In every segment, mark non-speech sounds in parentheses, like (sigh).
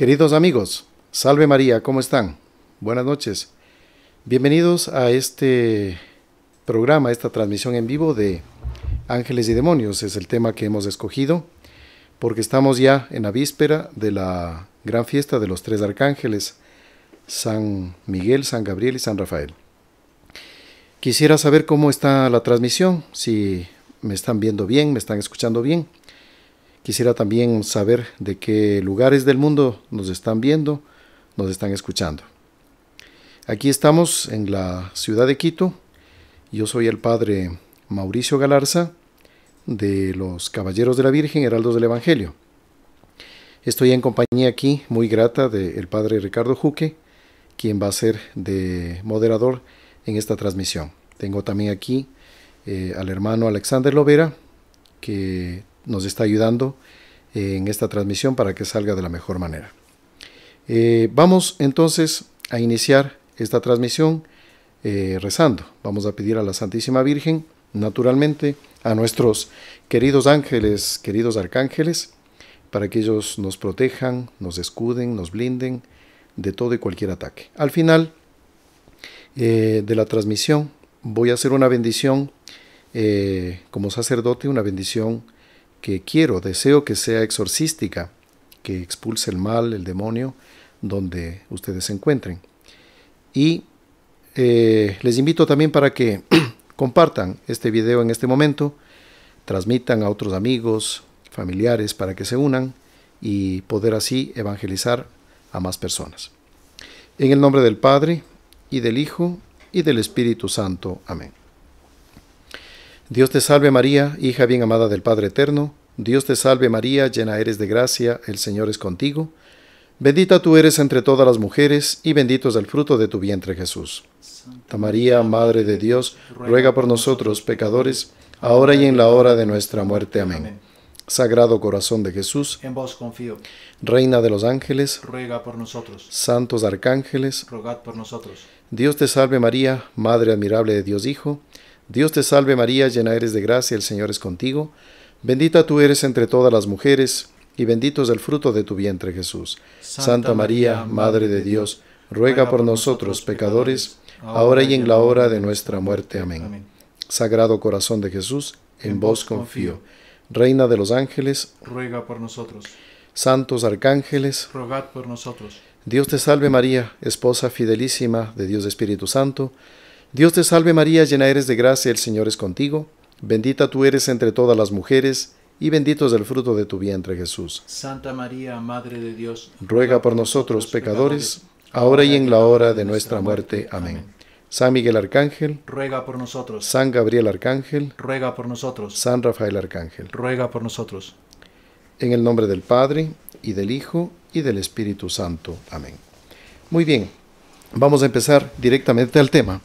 Queridos amigos, salve María, ¿cómo están? Buenas noches. Bienvenidos a este programa, esta transmisión en vivo de Ángeles y Demonios. Es el tema que hemos escogido porque estamos ya en la víspera de la gran fiesta de los tres arcángeles, San Miguel, San Gabriel y San Rafael. Quisiera saber cómo está la transmisión, si me están viendo bien, me están escuchando bien. Quisiera también saber de qué lugares del mundo nos están viendo, nos están escuchando. Aquí estamos en la ciudad de Quito. Yo soy el padre Mauricio Galarza de los Caballeros de la Virgen, Heraldos del Evangelio. Estoy en compañía aquí muy grata del padre Ricardo Juque, quien va a ser de moderador en esta transmisión. Tengo también aquí eh, al hermano Alexander Lovera, que nos está ayudando eh, en esta transmisión para que salga de la mejor manera. Eh, vamos entonces a iniciar esta transmisión eh, rezando. Vamos a pedir a la Santísima Virgen, naturalmente, a nuestros queridos ángeles, queridos arcángeles, para que ellos nos protejan, nos escuden, nos blinden de todo y cualquier ataque. Al final de la transmisión voy a hacer una bendición como sacerdote, una bendición que quiero, deseo que sea exorcística, que expulse el mal, el demonio, donde ustedes se encuentren. Y eh, les invito también para que (clears throat) compartan este video en este momento, transmitan a otros amigos, familiares, para que se unan y poder así evangelizar a más personas. En el nombre del Padre, y del Hijo, y del Espíritu Santo. Amén. Dios te salve María, hija bien amada del Padre Eterno, Dios te salve María, llena eres de gracia, el Señor es contigo, bendita tú eres entre todas las mujeres, y bendito es el fruto de tu vientre Jesús. Santa María, Madre de Dios, ruega por nosotros pecadores, ahora y en la hora de nuestra muerte. Amén. Sagrado Corazón de Jesús, en vos confío. Reina de los ángeles, ruega por nosotros. Santos arcángeles, rogad por nosotros. Dios te salve María, Madre admirable de Dios Hijo, Dios te salve María, llena eres de gracia, el Señor es contigo. Bendita tú eres entre todas las mujeres, y bendito es el fruto de tu vientre Jesús. Santa María, Madre de Dios, ruega por nosotros pecadores, ahora y en la hora de nuestra muerte. Amén. Sagrado Corazón de Jesús, en vos confío. Reina de los ángeles, ruega por nosotros. Santos arcángeles, rogad por nosotros. Dios te salve María, esposa fidelísima de Dios Espíritu Santo, Dios te salve María, llena eres de gracia, el Señor es contigo, bendita tú eres entre todas las mujeres, y bendito es el fruto de tu vientre Jesús. Santa María, Madre de Dios, ruega por nosotros pecadores, ahora y en la hora de nuestra muerte. Amén. San Miguel Arcángel, ruega por nosotros. San Gabriel Arcángel, ruega por nosotros. San Rafael Arcángel, ruega por nosotros. En el nombre del Padre, y del Hijo, y del Espíritu Santo. Amén. Muy bien, vamos a empezar directamente al tema.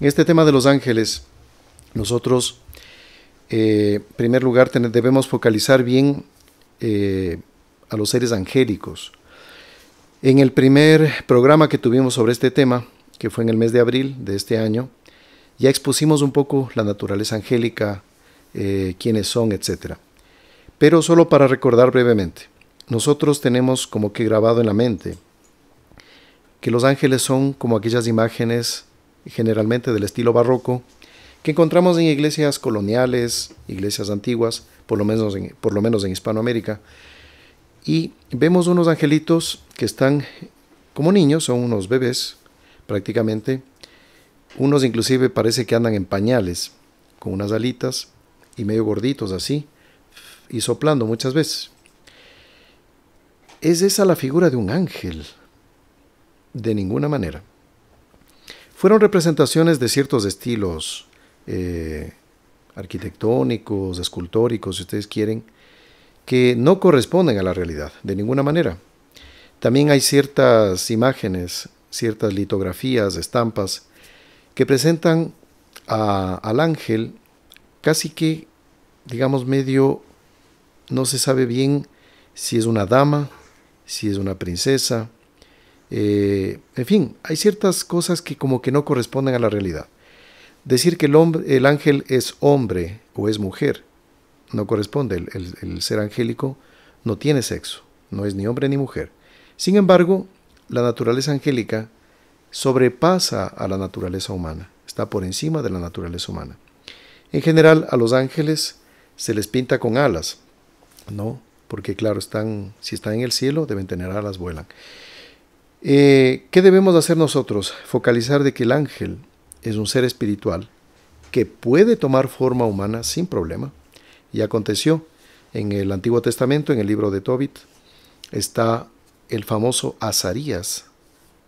En este tema de los ángeles, nosotros, eh, en primer lugar, debemos focalizar bien eh, a los seres angélicos. En el primer programa que tuvimos sobre este tema, que fue en el mes de abril de este año, ya expusimos un poco la naturaleza angélica, eh, quiénes son, etc. Pero solo para recordar brevemente, nosotros tenemos como que grabado en la mente que los ángeles son como aquellas imágenes generalmente del estilo barroco, que encontramos en iglesias coloniales, iglesias antiguas, por lo menos en, por lo menos en Hispanoamérica. Y vemos unos angelitos que están como niños, son unos bebés prácticamente. Unos inclusive parece que andan en pañales, con unas alitas y medio gorditos así, y soplando muchas veces. ¿Es esa la figura de un ángel? De ninguna manera fueron representaciones de ciertos estilos eh, arquitectónicos, escultóricos, si ustedes quieren, que no corresponden a la realidad de ninguna manera. También hay ciertas imágenes, ciertas litografías, estampas, que presentan al ángel casi que, digamos, medio, no se sabe bien si es una dama, si es una princesa, eh, en fin, hay ciertas cosas que como que no corresponden a la realidad. Decir que el, hombre, el ángel es hombre o es mujer no corresponde. El, ser angélico no tiene sexo, no es ni hombre ni mujer. Sin embargo, la naturaleza angélica sobrepasa a la naturaleza humana, está por encima de la naturaleza humana. En general, a los ángeles se les pinta con alas, ¿no? Porque claro, están, si están en el cielo, deben tener alas, vuelan. Eh, ¿Qué debemos hacer nosotros? Focalizar de que el ángel es un ser espiritual que puede tomar forma humana sin problema. Y aconteció en el Antiguo Testamento, en el libro de Tobit, está el famoso Azarías,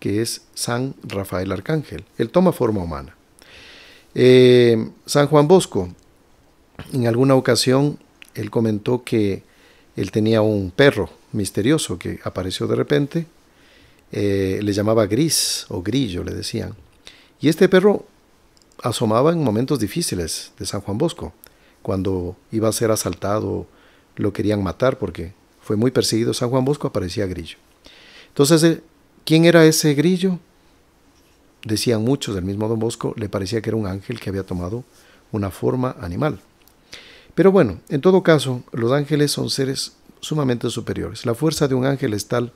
que es San Rafael Arcángel. Él toma forma humana. Eh, San Juan Bosco, en alguna ocasión, él comentó que él tenía un perro misterioso que apareció de repente eh, le llamaba gris o grillo, le decían. Y este perro asomaba en momentos difíciles de San Juan Bosco, cuando iba a ser asaltado, lo querían matar porque fue muy perseguido San Juan Bosco, aparecía grillo. Entonces, eh, ¿quién era ese grillo? Decían muchos del mismo Don Bosco, le parecía que era un ángel que había tomado una forma animal. Pero bueno, en todo caso, los ángeles son seres sumamente superiores. La fuerza de un ángel es tal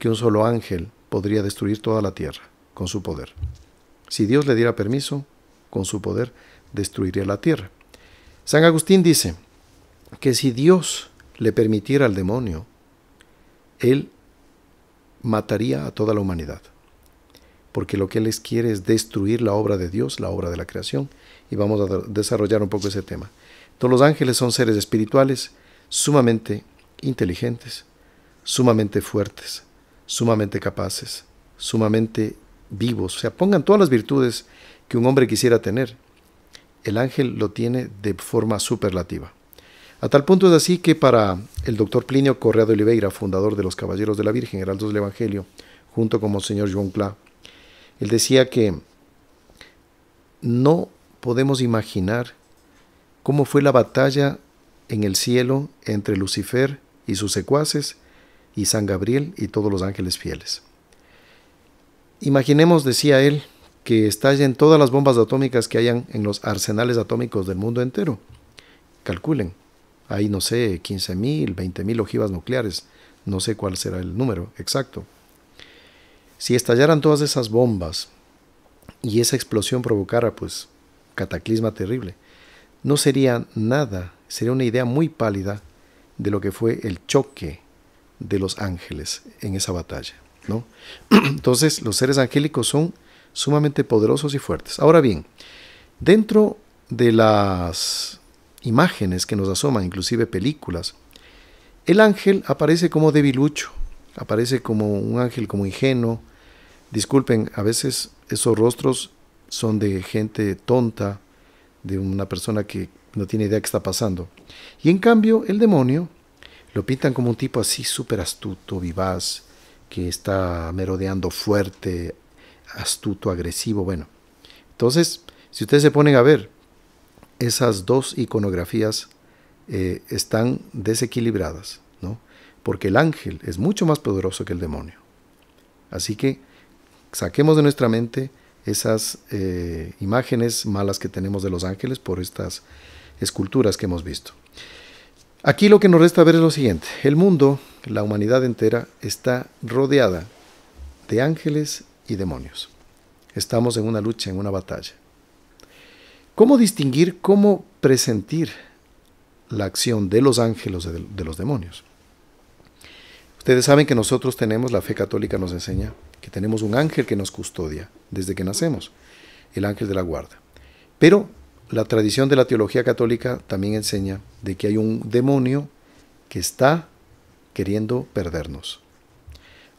que un solo ángel podría destruir toda la tierra con su poder. Si Dios le diera permiso, con su poder destruiría la tierra. San Agustín dice que si Dios le permitiera al demonio, él mataría a toda la humanidad, porque lo que él les quiere es destruir la obra de Dios, la obra de la creación, y vamos a desarrollar un poco ese tema. Todos los ángeles son seres espirituales sumamente inteligentes, sumamente fuertes, sumamente capaces, sumamente vivos. O sea, pongan todas las virtudes que un hombre quisiera tener. El ángel lo tiene de forma superlativa. A tal punto es así que para el doctor Plinio Correa de Oliveira, fundador de los Caballeros de la Virgen, Heraldos del Evangelio, junto con señor John Cla, él decía que no podemos imaginar cómo fue la batalla en el cielo entre Lucifer y sus secuaces y San Gabriel y todos los ángeles fieles. Imaginemos, decía él, que estallen todas las bombas atómicas que hayan en los arsenales atómicos del mundo entero. Calculen, hay no sé, 15.000, 20.000 ojivas nucleares, no sé cuál será el número exacto. Si estallaran todas esas bombas y esa explosión provocara pues cataclisma terrible, no sería nada, sería una idea muy pálida de lo que fue el choque de los ángeles en esa batalla. ¿no? (clears throat) Entonces los seres angélicos son sumamente poderosos y fuertes. Ahora bien, dentro de las imágenes que nos asoman, inclusive películas, el ángel aparece como debilucho, aparece como un ángel como ingenuo. Disculpen, a veces esos rostros son de gente tonta, de una persona que no tiene idea qué está pasando. Y en cambio, el demonio lo pintan como un tipo así súper astuto, vivaz, que está merodeando fuerte, astuto, agresivo, bueno. Entonces, si ustedes se ponen a ver, esas dos iconografías eh, están desequilibradas, ¿no? Porque el ángel es mucho más poderoso que el demonio. Así que saquemos de nuestra mente esas eh, imágenes malas que tenemos de los ángeles por estas esculturas que hemos visto. Aquí lo que nos resta ver es lo siguiente. El mundo, la humanidad entera, está rodeada de ángeles y demonios. Estamos en una lucha, en una batalla. ¿Cómo distinguir, cómo presentir la acción de los ángeles de, de los demonios? Ustedes saben que nosotros tenemos, la fe católica nos enseña, que tenemos un ángel que nos custodia desde que nacemos, el ángel de la guarda. Pero la tradición de la teología católica también enseña de que hay un demonio que está queriendo perdernos.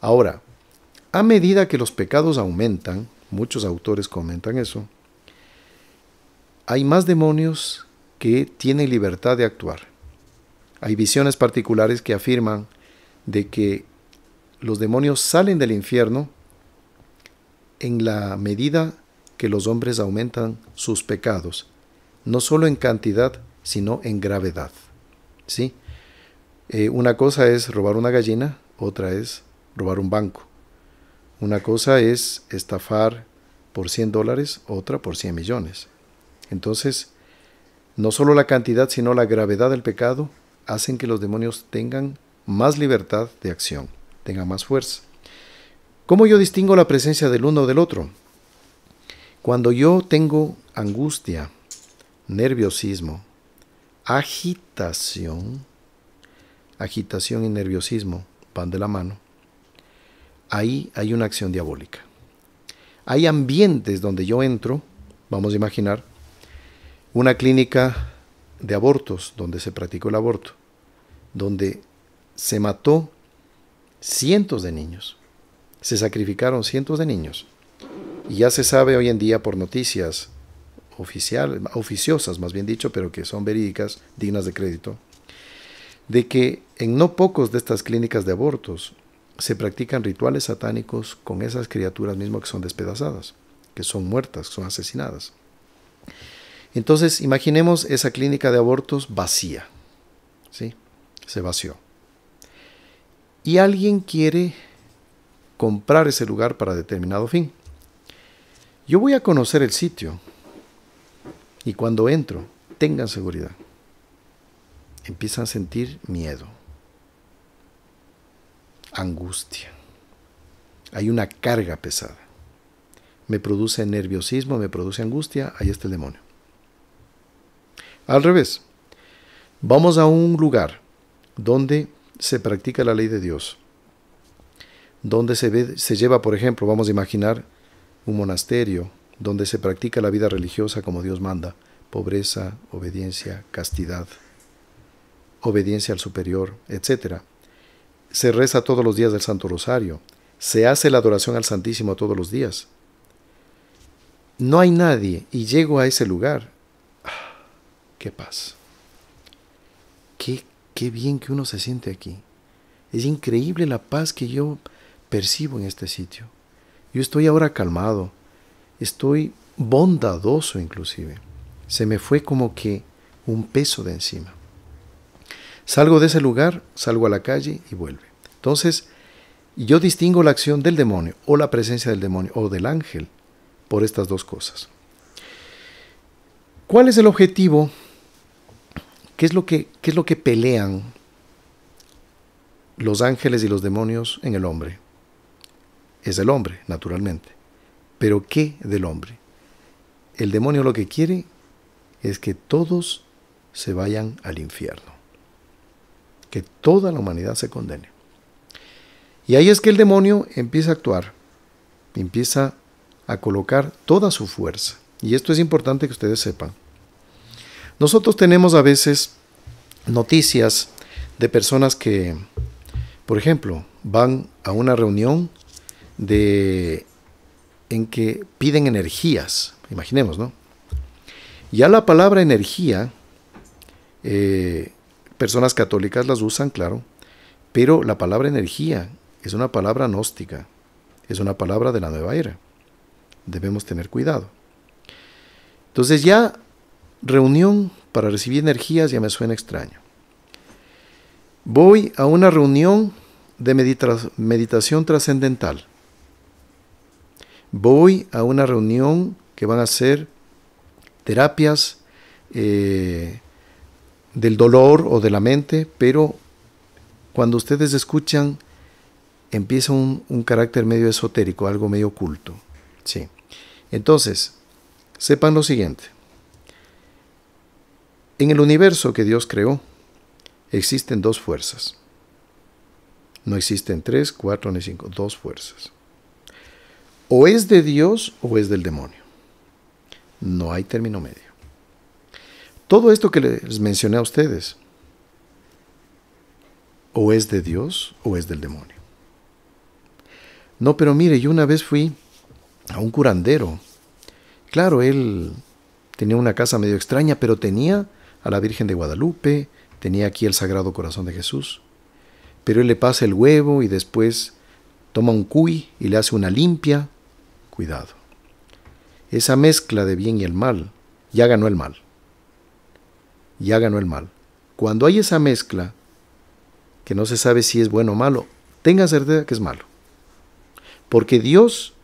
Ahora, a medida que los pecados aumentan, muchos autores comentan eso, hay más demonios que tienen libertad de actuar. Hay visiones particulares que afirman de que los demonios salen del infierno en la medida que los hombres aumentan sus pecados no solo en cantidad, sino en gravedad. ¿sí? Eh, una cosa es robar una gallina, otra es robar un banco. Una cosa es estafar por 100 dólares, otra por 100 millones. Entonces, no solo la cantidad, sino la gravedad del pecado hacen que los demonios tengan más libertad de acción, tengan más fuerza. ¿Cómo yo distingo la presencia del uno del otro? Cuando yo tengo angustia, nerviosismo, agitación, agitación y nerviosismo van de la mano, ahí hay una acción diabólica. Hay ambientes donde yo entro, vamos a imaginar, una clínica de abortos donde se practicó el aborto, donde se mató cientos de niños, se sacrificaron cientos de niños. Y ya se sabe hoy en día por noticias oficiales oficiosas más bien dicho, pero que son verídicas, dignas de crédito, de que en no pocos de estas clínicas de abortos se practican rituales satánicos con esas criaturas mismas que son despedazadas, que son muertas, que son asesinadas. Entonces, imaginemos esa clínica de abortos vacía, ¿sí? Se vació. Y alguien quiere comprar ese lugar para determinado fin. Yo voy a conocer el sitio, y cuando entro, tengan seguridad. Empiezan a sentir miedo, angustia. Hay una carga pesada. Me produce nerviosismo, me produce angustia, ahí está el demonio. Al revés, vamos a un lugar donde se practica la ley de Dios, donde se, ve, se lleva, por ejemplo, vamos a imaginar un monasterio, donde se practica la vida religiosa como Dios manda, pobreza, obediencia, castidad, obediencia al superior, etc. Se reza todos los días del Santo Rosario, se hace la adoración al Santísimo todos los días. No hay nadie y llego a ese lugar. Ah, ¡Qué paz! Qué, ¡Qué bien que uno se siente aquí! Es increíble la paz que yo percibo en este sitio. Yo estoy ahora calmado, estoy bondadoso inclusive. Se me fue como que un peso de encima. Salgo de ese lugar, salgo a la calle y vuelve. Entonces, yo distingo la acción del demonio o la presencia del demonio o del ángel por estas dos cosas. ¿Cuál es el objetivo? ¿Qué es lo que, qué es lo que pelean los ángeles y los demonios en el hombre? Es el hombre, naturalmente. Pero ¿qué del hombre? El demonio lo que quiere es que todos se vayan al infierno, que toda la humanidad se condene. Y ahí es que el demonio empieza a actuar, empieza a colocar toda su fuerza. Y esto es importante que ustedes sepan. Nosotros tenemos a veces noticias de personas que, por ejemplo, van a una reunión de en que piden energías, imaginemos, ¿no? Ya la palabra energía, eh, personas católicas las usan, claro, pero la palabra energía es una palabra gnóstica, es una palabra de la nueva era. Debemos tener cuidado. Entonces ya reunión para recibir energías ya me suena extraño. Voy a una reunión de meditación trascendental voy a una reunión que van a ser terapias eh, del dolor o de la mente, pero cuando ustedes escuchan empieza un, carácter medio esotérico, algo medio oculto. Sí. Entonces, sepan lo siguiente. En el universo que Dios creó, existen dos fuerzas. No existen tres, cuatro ni cinco, dos fuerzas. O es de Dios o es del demonio. No hay término medio. Todo esto que les mencioné a ustedes, o es de Dios o es del demonio. No, pero mire, yo una vez fui a un curandero. Claro, él tenía una casa medio extraña, pero tenía a la Virgen de Guadalupe, tenía aquí el Sagrado Corazón de Jesús. Pero él le pasa el huevo y después toma un cuy y le hace una limpia cuidado. Esa mezcla de bien y el mal, ya ganó el mal. Ya ganó el mal. Cuando hay esa mezcla, que no se sabe si es bueno o malo, tenga certeza que es malo. Porque Dios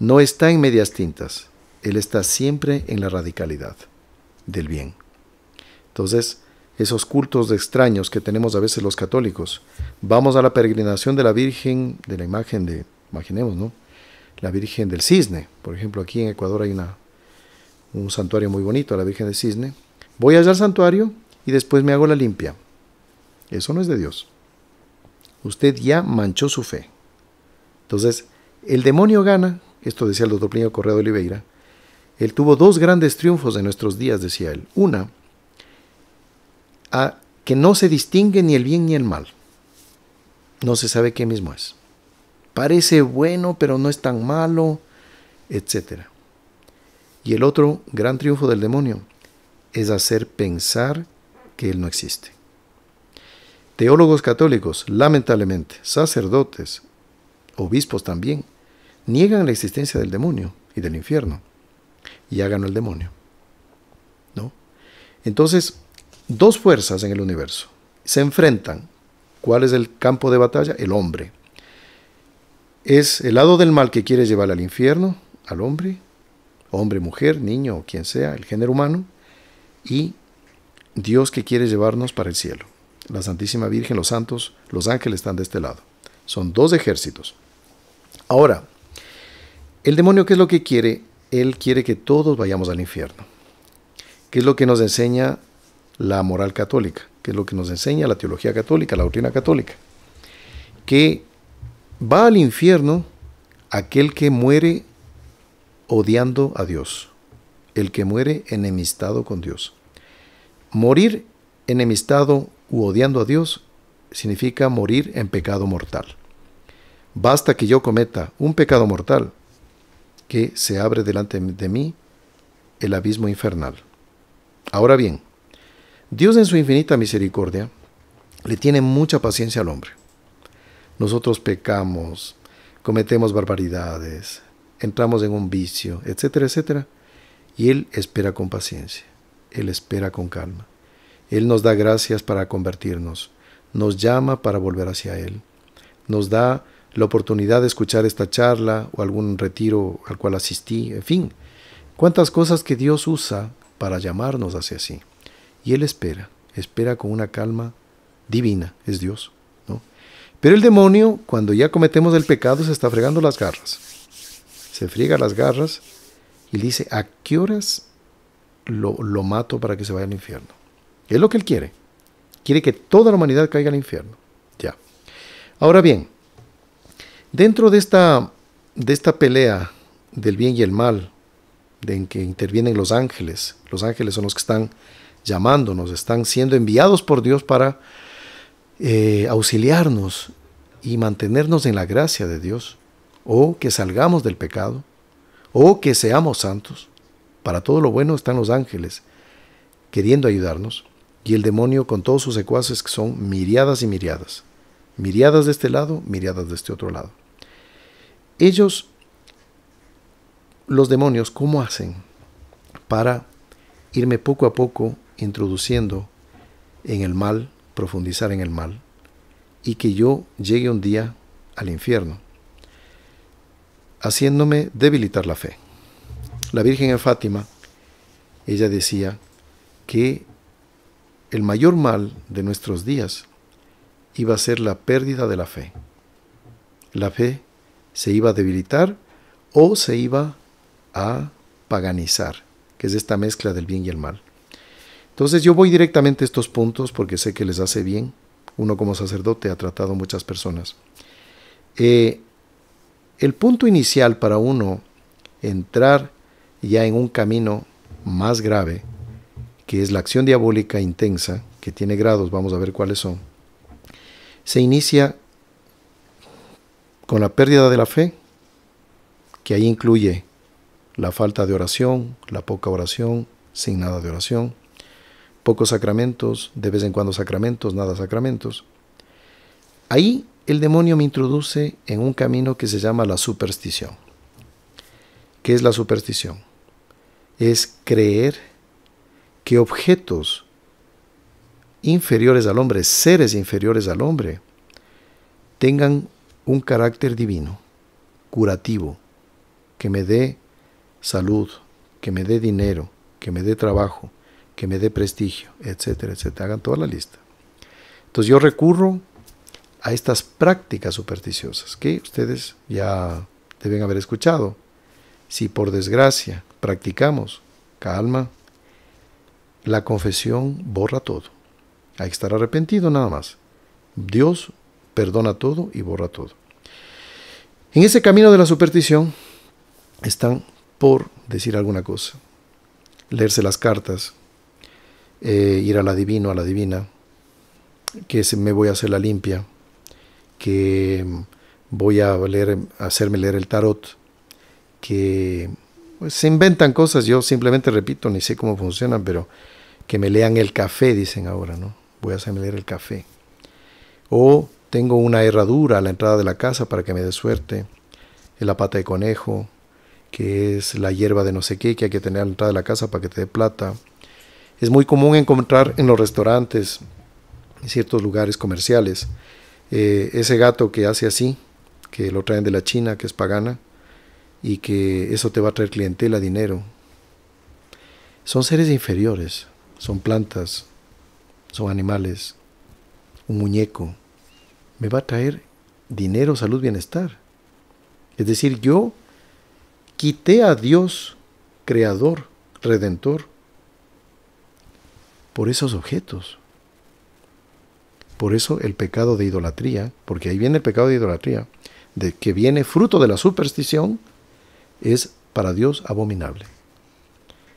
no está en medias tintas. Él está siempre en la radicalidad del bien. Entonces, esos cultos de extraños que tenemos a veces los católicos, vamos a la peregrinación de la Virgen, de la imagen de, imaginemos, ¿no? la Virgen del Cisne. Por ejemplo, aquí en Ecuador hay una, un santuario muy bonito, la Virgen del Cisne. Voy allá al santuario y después me hago la limpia. Eso no es de Dios. Usted ya manchó su fe. Entonces, el demonio gana, esto decía el doctor Plinio Correa de Oliveira, él tuvo dos grandes triunfos en nuestros días, decía él. Una, a que no se distingue ni el bien ni el mal. No se sabe qué mismo es. Parece bueno, pero no es tan malo, etc. Y el otro gran triunfo del demonio es hacer pensar que Él no existe. Teólogos católicos, lamentablemente, sacerdotes, obispos también, niegan la existencia del demonio y del infierno. Y hagan el demonio. ¿No? Entonces, dos fuerzas en el universo se enfrentan. ¿Cuál es el campo de batalla? El hombre es el lado del mal que quiere llevar al infierno, al hombre, hombre, mujer, niño o quien sea, el género humano, y Dios que quiere llevarnos para el cielo. La Santísima Virgen, los santos, los ángeles están de este lado. Son dos ejércitos. Ahora, el demonio, ¿qué es lo que quiere? Él quiere que todos vayamos al infierno. ¿Qué es lo que nos enseña la moral católica? ¿Qué es lo que nos enseña la teología católica, la doctrina católica? Que Va al infierno aquel que muere odiando a Dios, el que muere enemistado con Dios. Morir enemistado u odiando a Dios significa morir en pecado mortal. Basta que yo cometa un pecado mortal que se abre delante de mí el abismo infernal. Ahora bien, Dios en su infinita misericordia le tiene mucha paciencia al hombre. Nosotros pecamos, cometemos barbaridades, entramos en un vicio, etcétera, etcétera. Y Él espera con paciencia, Él espera con calma. Él nos da gracias para convertirnos, nos llama para volver hacia Él, nos da la oportunidad de escuchar esta charla o algún retiro al cual asistí, en fin, cuántas cosas que Dios usa para llamarnos hacia sí. Y Él espera, espera con una calma divina, es Dios. Pero el demonio, cuando ya cometemos el pecado, se está fregando las garras. Se friega las garras y dice, ¿a qué horas lo, mato para que se vaya al infierno? Es lo que él quiere. Quiere que toda la humanidad caiga al infierno. Ya. Ahora bien, dentro de esta, de esta pelea del bien y el mal, en que intervienen los ángeles, los ángeles son los que están llamándonos, están siendo enviados por Dios para eh, auxiliarnos y mantenernos en la gracia de Dios, o que salgamos del pecado, o que seamos santos. Para todo lo bueno están los ángeles, queriendo ayudarnos, y el demonio con todos sus secuaces que son miriadas y miriadas, miriadas de este lado, miriadas de este otro lado. Ellos, los demonios, ¿cómo hacen para irme poco a poco introduciendo en el mal, profundizar en el mal y que yo llegue un día al infierno, haciéndome debilitar la fe. La Virgen en Fátima, ella decía que el mayor mal de nuestros días iba a ser la pérdida de la fe. La fe se iba a debilitar o se iba a paganizar, que es esta mezcla del bien y el mal. Entonces yo voy directamente a estos puntos porque sé que les hace bien. Uno como sacerdote ha tratado muchas personas. Eh, el punto inicial para uno entrar ya en un camino más grave, que es la acción diabólica intensa, que tiene grados, vamos a ver cuáles son, se inicia con la pérdida de la fe, que ahí incluye la falta de oración, la poca oración, sin nada de oración, pocos sacramentos, de vez en cuando sacramentos, nada sacramentos. Ahí el demonio me introduce en un camino que se llama la superstición. ¿Qué es la superstición? Es creer que objetos inferiores al hombre, seres inferiores al hombre, tengan un carácter divino, curativo, que me dé salud, que me dé dinero, que me dé trabajo, que me dé prestigio, etcétera, etcétera. Hagan toda la lista. Entonces yo recurro a estas prácticas supersticiosas que ustedes ya deben haber escuchado. Si por desgracia practicamos, calma, la confesión borra todo. Hay que estar arrepentido nada más. Dios perdona todo y borra todo. En ese camino de la superstición están por decir alguna cosa, leerse las cartas, eh, ir ir la adivino, a la divina, que me voy a hacer la limpia, que voy a hacerme leer el tarot, que pues, se inventan cosas, yo simplemente repito, ni sé cómo funcionan, pero que me lean el café, dicen ahora, ¿no? Voy a hacerme leer el café. O tengo una herradura a la entrada de la casa para que me dé suerte, la pata de conejo, que es la hierba de no sé qué que hay que tener a la entrada de la casa para que te dé plata, es muy común encontrar en los restaurantes, en ciertos lugares comerciales. Eh, ese gato que hace así, que lo traen de la China, que es pagana, y que eso te va a traer clientela, dinero. Son seres inferiores, son plantas, son animales, un muñeco. Me va a traer dinero, salud, bienestar. Es decir, yo quité a Dios, creador, redentor, por esos objetos. Por eso el pecado de idolatría, porque ahí viene el pecado de idolatría, de que viene fruto de la superstición, es para Dios abominable.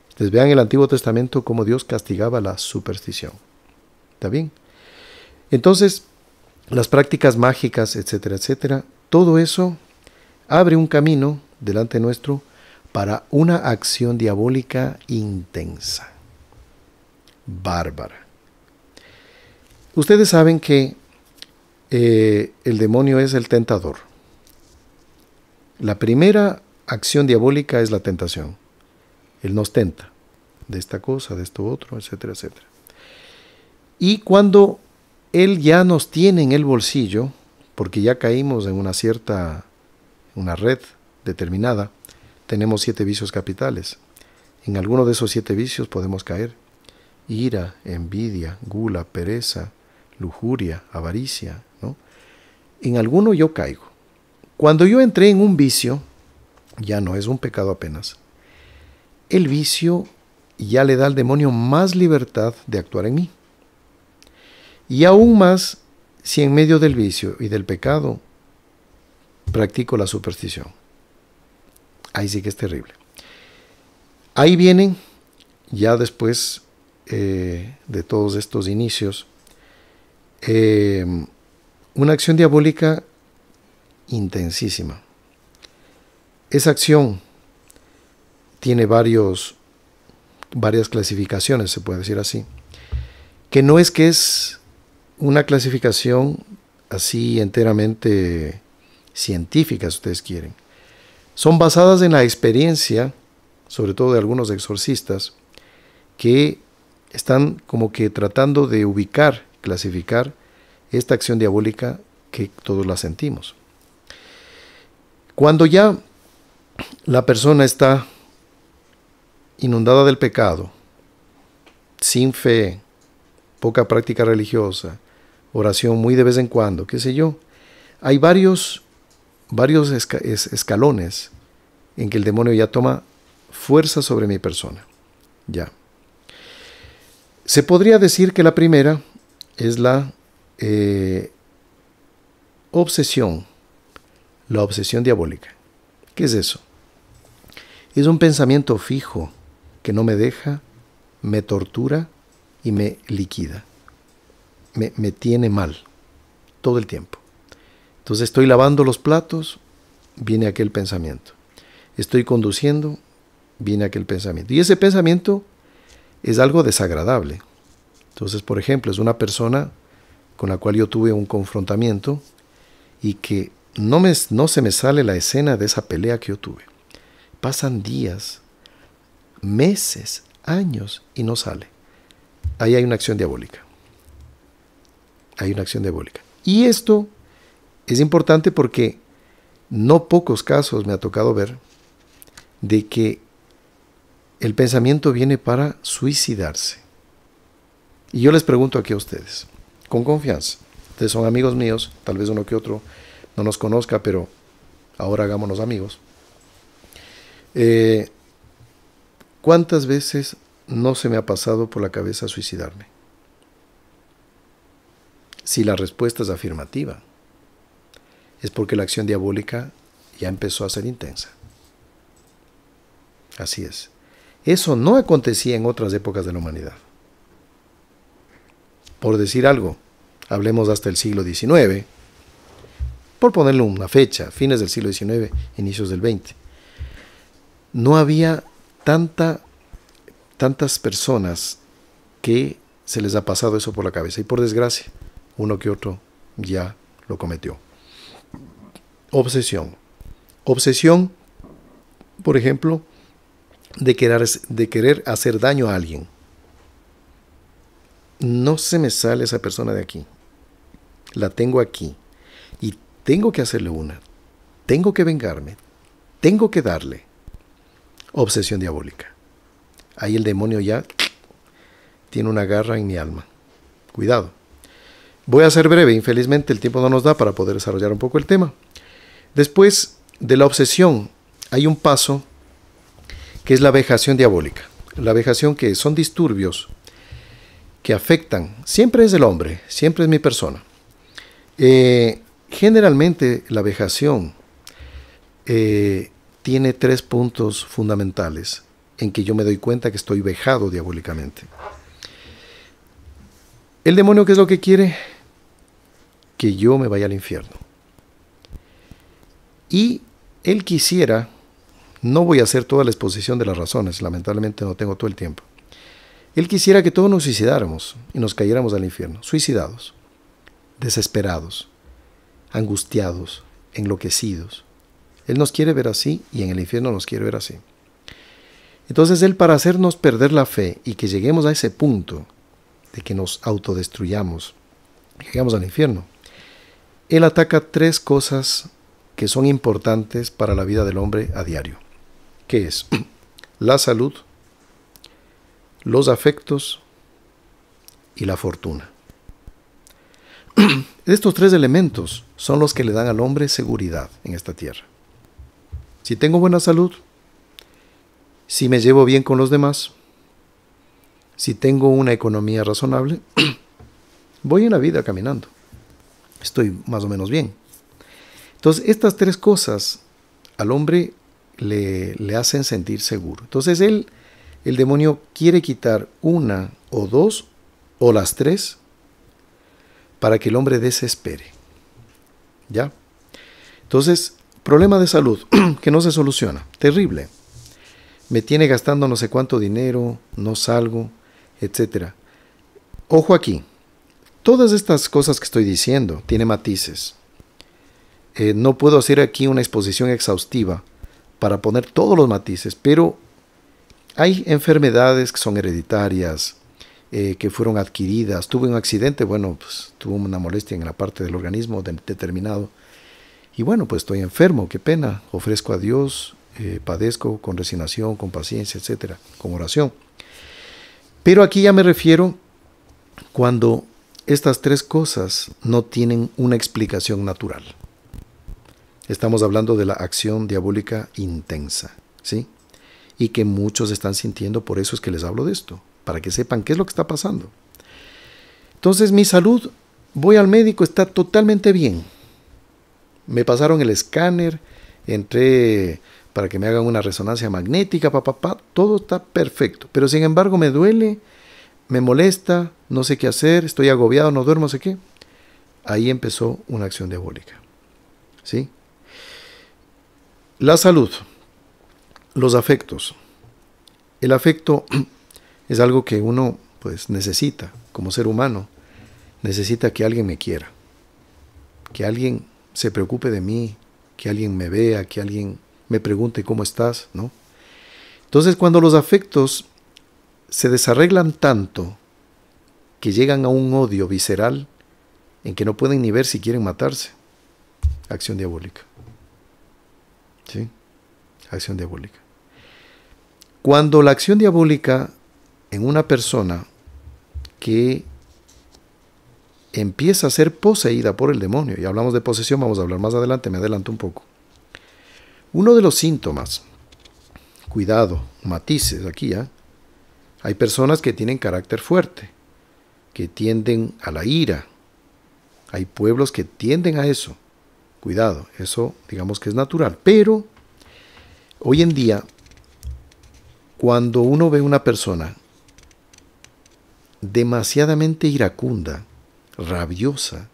Ustedes vean el Antiguo Testamento cómo Dios castigaba la superstición. ¿Está bien? Entonces, las prácticas mágicas, etcétera, etcétera, todo eso abre un camino delante nuestro para una acción diabólica intensa bárbara. Ustedes saben que eh, el demonio es el tentador. La primera acción diabólica es la tentación. Él nos tenta de esta cosa, de esto otro, etcétera, etcétera. Y cuando Él ya nos tiene en el bolsillo, porque ya caímos en una cierta, una red determinada, tenemos siete vicios capitales. En alguno de esos siete vicios podemos caer ira, envidia, gula, pereza, lujuria, avaricia, ¿no? En alguno yo caigo. Cuando yo entré en un vicio, ya no es un pecado apenas, el vicio ya le da al demonio más libertad de actuar en mí. Y aún más si en medio del vicio y del pecado practico la superstición. Ahí sí que es terrible. Ahí vienen ya después eh, de todos estos inicios, eh, una acción diabólica intensísima. Esa acción tiene varios, varias clasificaciones, se puede decir así, que no es que es una clasificación así enteramente científica, si ustedes quieren. Son basadas en la experiencia, sobre todo de algunos exorcistas, que están como que tratando de ubicar, clasificar esta acción diabólica que todos la sentimos. Cuando ya la persona está inundada del pecado, sin fe, poca práctica religiosa, oración muy de vez en cuando, qué sé yo, hay varios, varios escalones en que el demonio ya toma fuerza sobre mi persona. Ya. Se podría decir que la primera es la eh, obsesión, la obsesión diabólica. ¿Qué es eso? Es un pensamiento fijo que no me deja, me tortura y me liquida. Me, me tiene mal todo el tiempo. Entonces estoy lavando los platos, viene aquel pensamiento. Estoy conduciendo, viene aquel pensamiento. Y ese pensamiento es algo desagradable. Entonces, por ejemplo, es una persona con la cual yo tuve un confrontamiento y que no, me, no se me sale la escena de esa pelea que yo tuve. Pasan días, meses, años y no sale. Ahí hay una acción diabólica. Hay una acción diabólica. Y esto es importante porque no pocos casos me ha tocado ver de que el pensamiento viene para suicidarse. Y yo les pregunto aquí a ustedes, con confianza, ustedes son amigos míos, tal vez uno que otro no nos conozca, pero ahora hagámonos amigos. Eh, ¿Cuántas veces no se me ha pasado por la cabeza suicidarme? Si la respuesta es afirmativa, es porque la acción diabólica ya empezó a ser intensa. Así es. Eso no acontecía en otras épocas de la humanidad. Por decir algo, hablemos hasta el siglo XIX, por ponerle una fecha, fines del siglo XIX, inicios del XX, no había tanta, tantas personas que se les ha pasado eso por la cabeza. Y por desgracia, uno que otro ya lo cometió. Obsesión. Obsesión, por ejemplo, de querer, de querer hacer daño a alguien. No se me sale esa persona de aquí. La tengo aquí. Y tengo que hacerle una. Tengo que vengarme. Tengo que darle. Obsesión diabólica. Ahí el demonio ya tiene una garra en mi alma. Cuidado. Voy a ser breve, infelizmente el tiempo no nos da para poder desarrollar un poco el tema. Después de la obsesión hay un paso que es la vejación diabólica. La vejación que son disturbios que afectan, siempre es el hombre, siempre es mi persona. Eh, generalmente la vejación eh, tiene tres puntos fundamentales en que yo me doy cuenta que estoy vejado diabólicamente. El demonio, ¿qué es lo que quiere? Que yo me vaya al infierno. Y él quisiera no voy a hacer toda la exposición de las razones, lamentablemente no tengo todo el tiempo. Él quisiera que todos nos suicidáramos y nos cayéramos al infierno, suicidados, desesperados, angustiados, enloquecidos. Él nos quiere ver así y en el infierno nos quiere ver así. Entonces Él para hacernos perder la fe y que lleguemos a ese punto de que nos autodestruyamos, llegamos al infierno, Él ataca tres cosas que son importantes para la vida del hombre a diario que es la salud, los afectos y la fortuna. (clears throat) Estos tres elementos son los que le dan al hombre seguridad en esta tierra. Si tengo buena salud, si me llevo bien con los demás, si tengo una economía razonable, (clears throat) voy en la vida caminando. Estoy más o menos bien. Entonces, estas tres cosas al hombre le, hacen sentir seguro. Entonces él, el demonio quiere quitar una o dos o las tres para que el hombre desespere. ¿Ya? Entonces, problema de salud (clears throat) que no se soluciona. Terrible. Me tiene gastando no sé cuánto dinero, no salgo, etc. Ojo aquí. Todas estas cosas que estoy diciendo tienen matices. Eh, no puedo hacer aquí una exposición exhaustiva para poner todos los matices, pero hay enfermedades que son hereditarias, eh, que fueron adquiridas, tuve un accidente, bueno, pues tuvo una molestia en la parte del organismo determinado, y bueno, pues estoy enfermo, qué pena, ofrezco a Dios, eh, padezco con resignación, con paciencia, etcétera, con oración. Pero aquí ya me refiero cuando estas tres cosas no tienen una explicación natural. Estamos hablando de la acción diabólica intensa, ¿sí? Y que muchos están sintiendo, por eso es que les hablo de esto, para que sepan qué es lo que está pasando. Entonces mi salud, voy al médico, está totalmente bien. Me pasaron el escáner, entré para que me hagan una resonancia magnética, papá, papá, todo está perfecto. Pero sin embargo me duele, me molesta, no sé qué hacer, estoy agobiado, no duermo, no sé qué. Ahí empezó una acción diabólica. ¿Sí? La salud, los afectos. El afecto (clears throat) es algo que uno pues necesita como ser humano. Necesita que alguien me quiera, que alguien se preocupe de mí, que alguien me vea, que alguien me pregunte cómo estás, ¿no? Entonces cuando los afectos se desarreglan tanto que llegan a un odio visceral en que no pueden ni ver si quieren matarse. Acción diabólica. ¿Sí? Acción diabólica. Cuando la acción diabólica en una persona que empieza a ser poseída por el demonio, y hablamos de posesión, vamos a hablar más adelante, me adelanto un poco. Uno de los síntomas, cuidado, matices aquí, ¿ah? hay personas que tienen carácter fuerte, que tienden a la ira, hay pueblos que tienden a eso, Cuidado, eso digamos que es natural. Pero hoy en día, cuando uno ve una persona demasiadamente iracunda, rabiosa,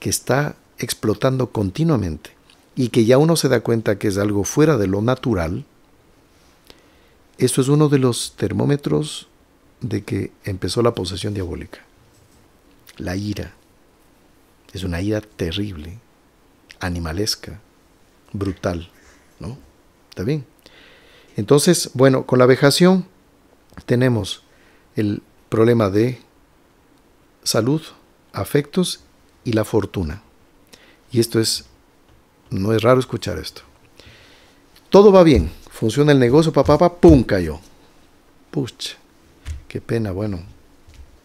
que está explotando continuamente y que ya uno se da cuenta que es algo fuera de lo natural, eso es uno de los termómetros de que empezó la posesión diabólica. La ira. Es una ira terrible, animalesca, brutal, ¿no? ¿Está bien? Entonces, bueno, con la vejación tenemos el problema de salud, afectos y la fortuna. Y esto es, no es raro escuchar esto. Todo va bien, funciona el negocio, papá, papá, pum, cayó. Puch, qué pena, bueno,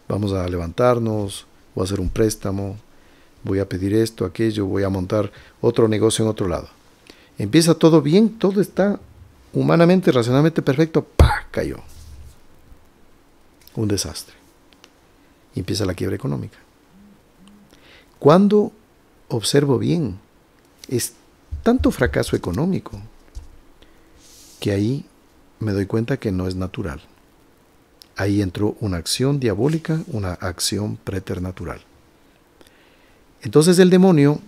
vamos a levantarnos, o hacer un préstamo, voy a pedir esto, aquello, voy a montar otro negocio en otro lado. Empieza todo bien, todo está humanamente, racionalmente perfecto, ¡pa! cayó. Un desastre. Y empieza la quiebra económica. Cuando observo bien, es tanto fracaso económico que ahí me doy cuenta que no es natural. Ahí entró una acción diabólica, una acción preternatural. Entonces el demonio,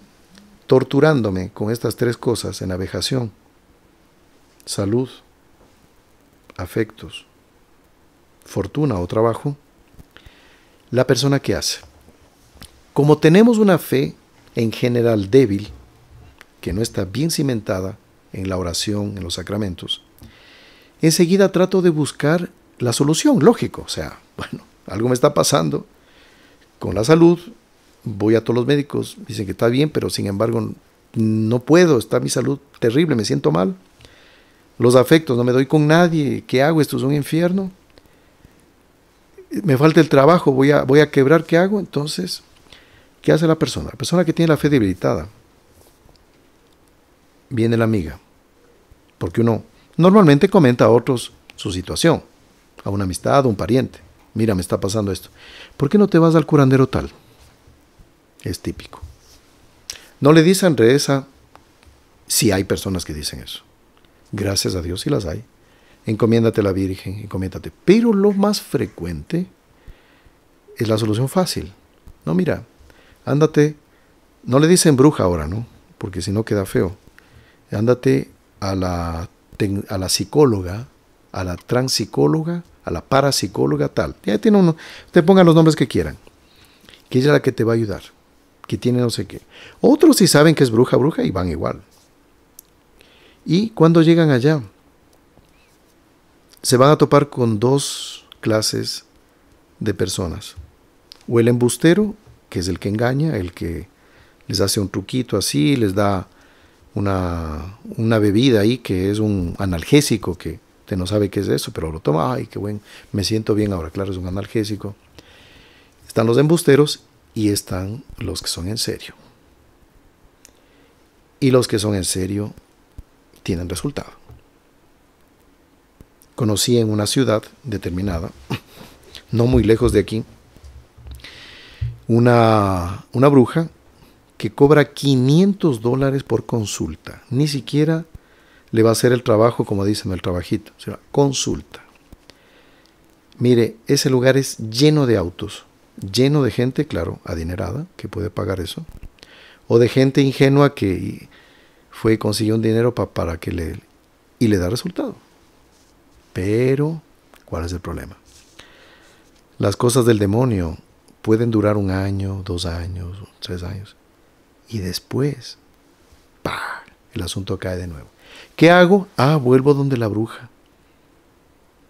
torturándome con estas tres cosas en la salud, afectos, fortuna o trabajo, la persona que hace. Como tenemos una fe en general débil, que no está bien cimentada en la oración, en los sacramentos, enseguida trato de buscar la solución, lógico, o sea, (laughs) bueno, algo me está pasando con la salud, voy a todos los médicos, dicen que está bien, pero sin embargo no puedo, está mi salud terrible, me siento mal. Los afectos, no me doy con nadie, ¿qué hago? Esto es un infierno. Me falta el trabajo, voy a, voy a quebrar, ¿qué hago? Entonces, ¿qué hace la persona? La persona que tiene la fe debilitada. Viene la amiga, porque uno normalmente comenta a otros su situación, a una amistad, a un pariente. Mira, me está pasando esto. ¿Por qué no te vas al curandero tal? Es típico. No le dicen reza si hay personas que dicen eso. Gracias a Dios si las hay. Encomiéndate a la Virgen, encomiéndate. Pero lo más frecuente es la solución fácil. No, mira, ándate. No le dicen bruja ahora, ¿no? Porque si no queda feo. Ándate a la, a la psicóloga, a la transpsicóloga, a la parapsicóloga tal. Ya tiene uno. Te pongan los nombres que quieran. Que ella es la que te va a ayudar que tiene no sé qué. Otros sí saben que es bruja, bruja y van igual. Y cuando llegan allá, se van a topar con dos clases de personas. O el embustero, que es el que engaña, el que les hace un truquito así, les da una, una bebida ahí que es un analgésico, que usted no sabe qué es eso, pero lo toma, ay, qué bueno... me siento bien ahora, claro, es un analgésico. Están los embusteros y están los que son en serio. Y los que son en serio tienen resultado. Conocí en una ciudad determinada, (laughs) no muy lejos de aquí, una, bruja que cobra 500 dólares por consulta. Ni siquiera le va a hacer el trabajo, como dicen, el trabajito. O sea, consulta. Mire, ese lugar es lleno de autos lleno de gente, claro, adinerada, que puede pagar eso, o de gente ingenua que fue y consiguió un dinero para que le... y le da resultado. Pero, ¿cuál es el problema? Las cosas del demonio pueden durar un año, dos años, tres años, y después, ¡pah! el asunto cae de nuevo. ¿Qué hago? Ah, vuelvo donde la bruja.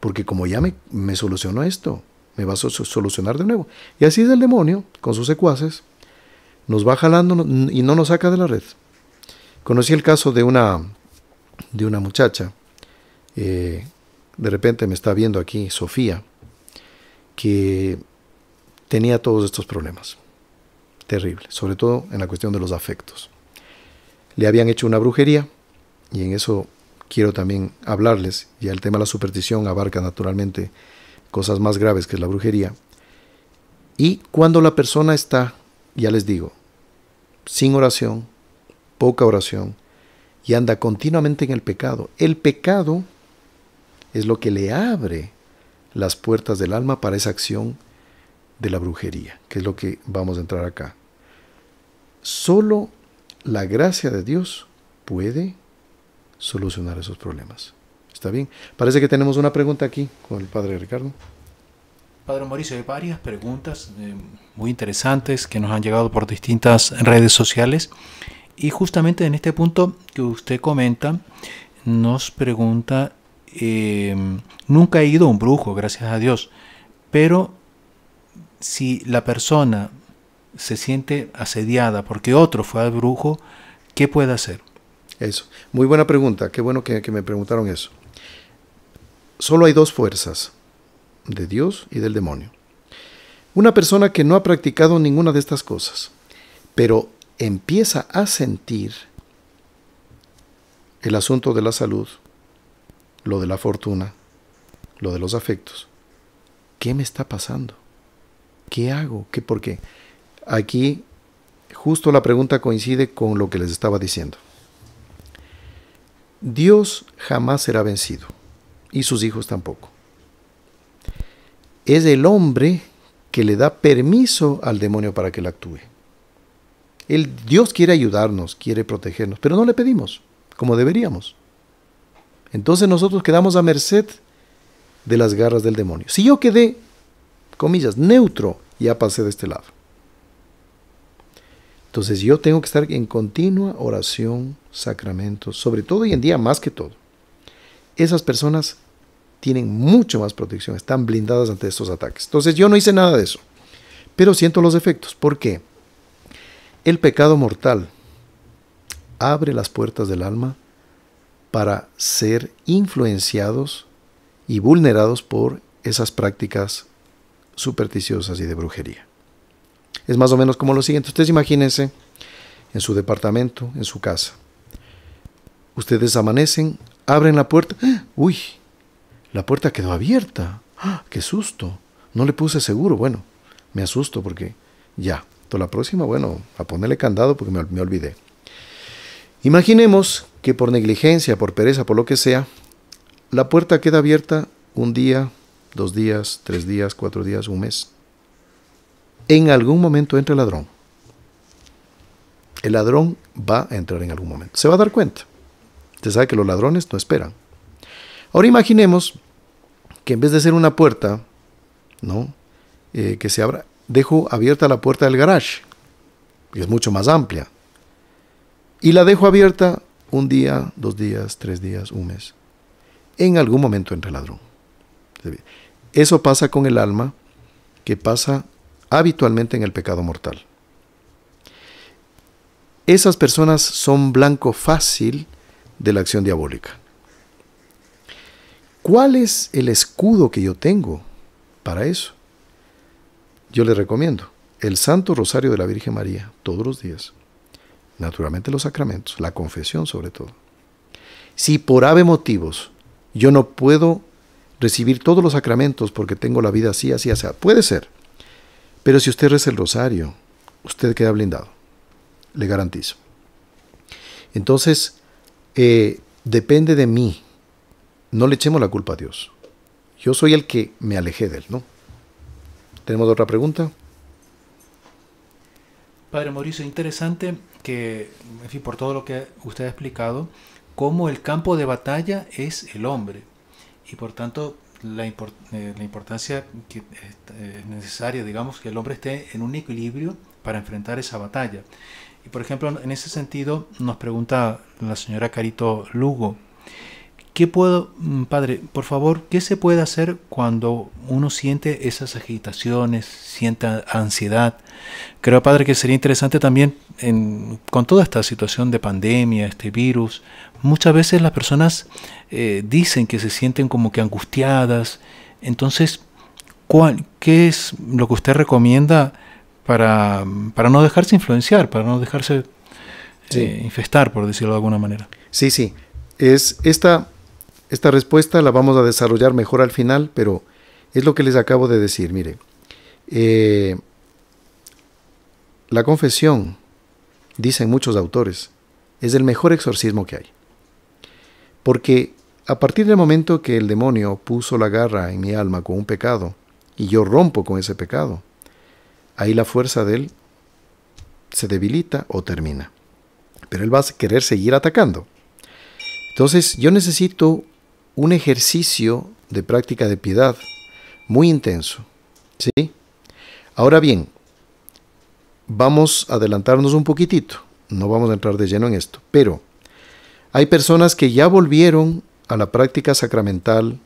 Porque como ya me, me solucionó esto, me va a solucionar de nuevo. Y así es el demonio, con sus secuaces, nos va jalando y no nos saca de la red. Conocí el caso de una, de una muchacha, eh, de repente me está viendo aquí Sofía, que tenía todos estos problemas, terribles, sobre todo en la cuestión de los afectos. Le habían hecho una brujería, y en eso quiero también hablarles, ya el tema de la superstición abarca naturalmente cosas más graves que es la brujería. Y cuando la persona está, ya les digo, sin oración, poca oración, y anda continuamente en el pecado, el pecado es lo que le abre las puertas del alma para esa acción de la brujería, que es lo que vamos a entrar acá. Solo la gracia de Dios puede solucionar esos problemas. Está bien. Parece que tenemos una pregunta aquí con el padre Ricardo. Padre Mauricio, hay varias preguntas eh, muy interesantes que nos han llegado por distintas redes sociales. Y justamente en este punto que usted comenta, nos pregunta, em, nunca he ido un brujo, gracias a Dios, pero si la persona se siente asediada porque otro fue al brujo, ¿qué puede hacer? Eso, muy buena pregunta, qué bueno que me preguntaron eso solo hay dos fuerzas, de Dios y del demonio. Una persona que no ha practicado ninguna de estas cosas, pero empieza a sentir el asunto de la salud, lo de la fortuna, lo de los afectos. ¿Qué me está pasando? ¿Qué hago? ¿Qué por qué? Aquí justo la pregunta coincide con lo que les estaba diciendo. Dios jamás será vencido y sus hijos tampoco. Es el hombre que le da permiso al demonio para que él actúe. El Dios quiere ayudarnos, quiere protegernos, pero no le pedimos como deberíamos. Entonces nosotros quedamos a merced de las garras del demonio. Si yo quedé, comillas, neutro, ya pasé de este lado. Entonces yo tengo que estar en continua oración, sacramentos, sobre todo hoy en día más que todo esas personas tienen mucho más protección, están blindadas ante estos ataques. Entonces yo no hice nada de eso, pero siento los efectos. ¿Por qué? El pecado mortal abre las puertas del alma para ser influenciados y vulnerados por esas prácticas supersticiosas y de brujería. Es más o menos como lo siguiente. Ustedes imagínense en su departamento, en su casa. Ustedes amanecen Abren la puerta. (gasps) Uy, la puerta quedó abierta. (gasps) ¡Qué susto! No le puse seguro. Bueno, me asusto porque ya. Entonces, la próxima, bueno, a ponerle candado porque me, me olvidé. Imaginemos que por negligencia, por pereza, por lo que sea, la puerta queda abierta un día, dos días, tres días, cuatro días, un mes. En algún momento entra el ladrón. El ladrón va a entrar en algún momento. Se va a dar cuenta. Usted sabe que los ladrones no esperan. Ahora imaginemos que en vez de ser una puerta, ¿no? Eh, que se abra, dejo abierta la puerta del garage, que es mucho más amplia. Y la dejo abierta un día, dos días, tres días, un mes. En algún momento entra ladrón. Eso pasa con el alma que pasa habitualmente en el pecado mortal. Esas personas son blanco fácil de la acción diabólica. ¿Cuál es el escudo que yo tengo para eso? Yo le recomiendo el Santo Rosario de la Virgen María todos los días. Naturalmente los sacramentos, la confesión sobre todo. Si por ave motivos yo no puedo recibir todos los sacramentos porque tengo la vida así, así, así, puede ser. Pero si usted reza el rosario, usted queda blindado. Le garantizo. Entonces, eh, depende de mí. No le echemos la culpa a Dios. Yo soy el que me alejé de Él, ¿no? ¿Tenemos otra pregunta? Padre Mauricio, interesante que, en por todo lo que usted ha explicado, como el campo de batalla es el hombre. Y por tanto, la, eh, importancia que eh, es necesaria, digamos, que el hombre esté en un equilibrio para enfrentar esa batalla por ejemplo, en ese sentido nos pregunta la señora Carito Lugo, ¿qué puedo, mm, padre, por favor, qué se puede hacer cuando uno siente esas agitaciones, sienta ansiedad? Creo, padre, que sería interesante también con toda esta situación de pandemia, este virus, muchas veces las personas eh, dicen que se sienten como que angustiadas. Entonces, ¿cuál, ¿qué es lo que usted recomienda? para, no dejarse influenciar, para no dejarse eh, infestar, por decirlo de alguna manera. Sí, sí. Es esta, esta respuesta la vamos a desarrollar mejor al final, pero es lo que les acabo de decir. Mire, eh, la confesión, dicen muchos autores, es el mejor exorcismo que hay. Porque a partir del momento que el demonio puso la garra en mi alma con un pecado, y yo rompo con ese pecado, ahí la fuerza de él se debilita o termina. Pero él va a querer seguir atacando. Entonces yo necesito un ejercicio de práctica de piedad muy intenso. ¿sí? Ahora bien, vamos a adelantarnos un poquitito. No vamos a entrar de lleno en esto. Pero hay personas que ya volvieron a la práctica sacramental,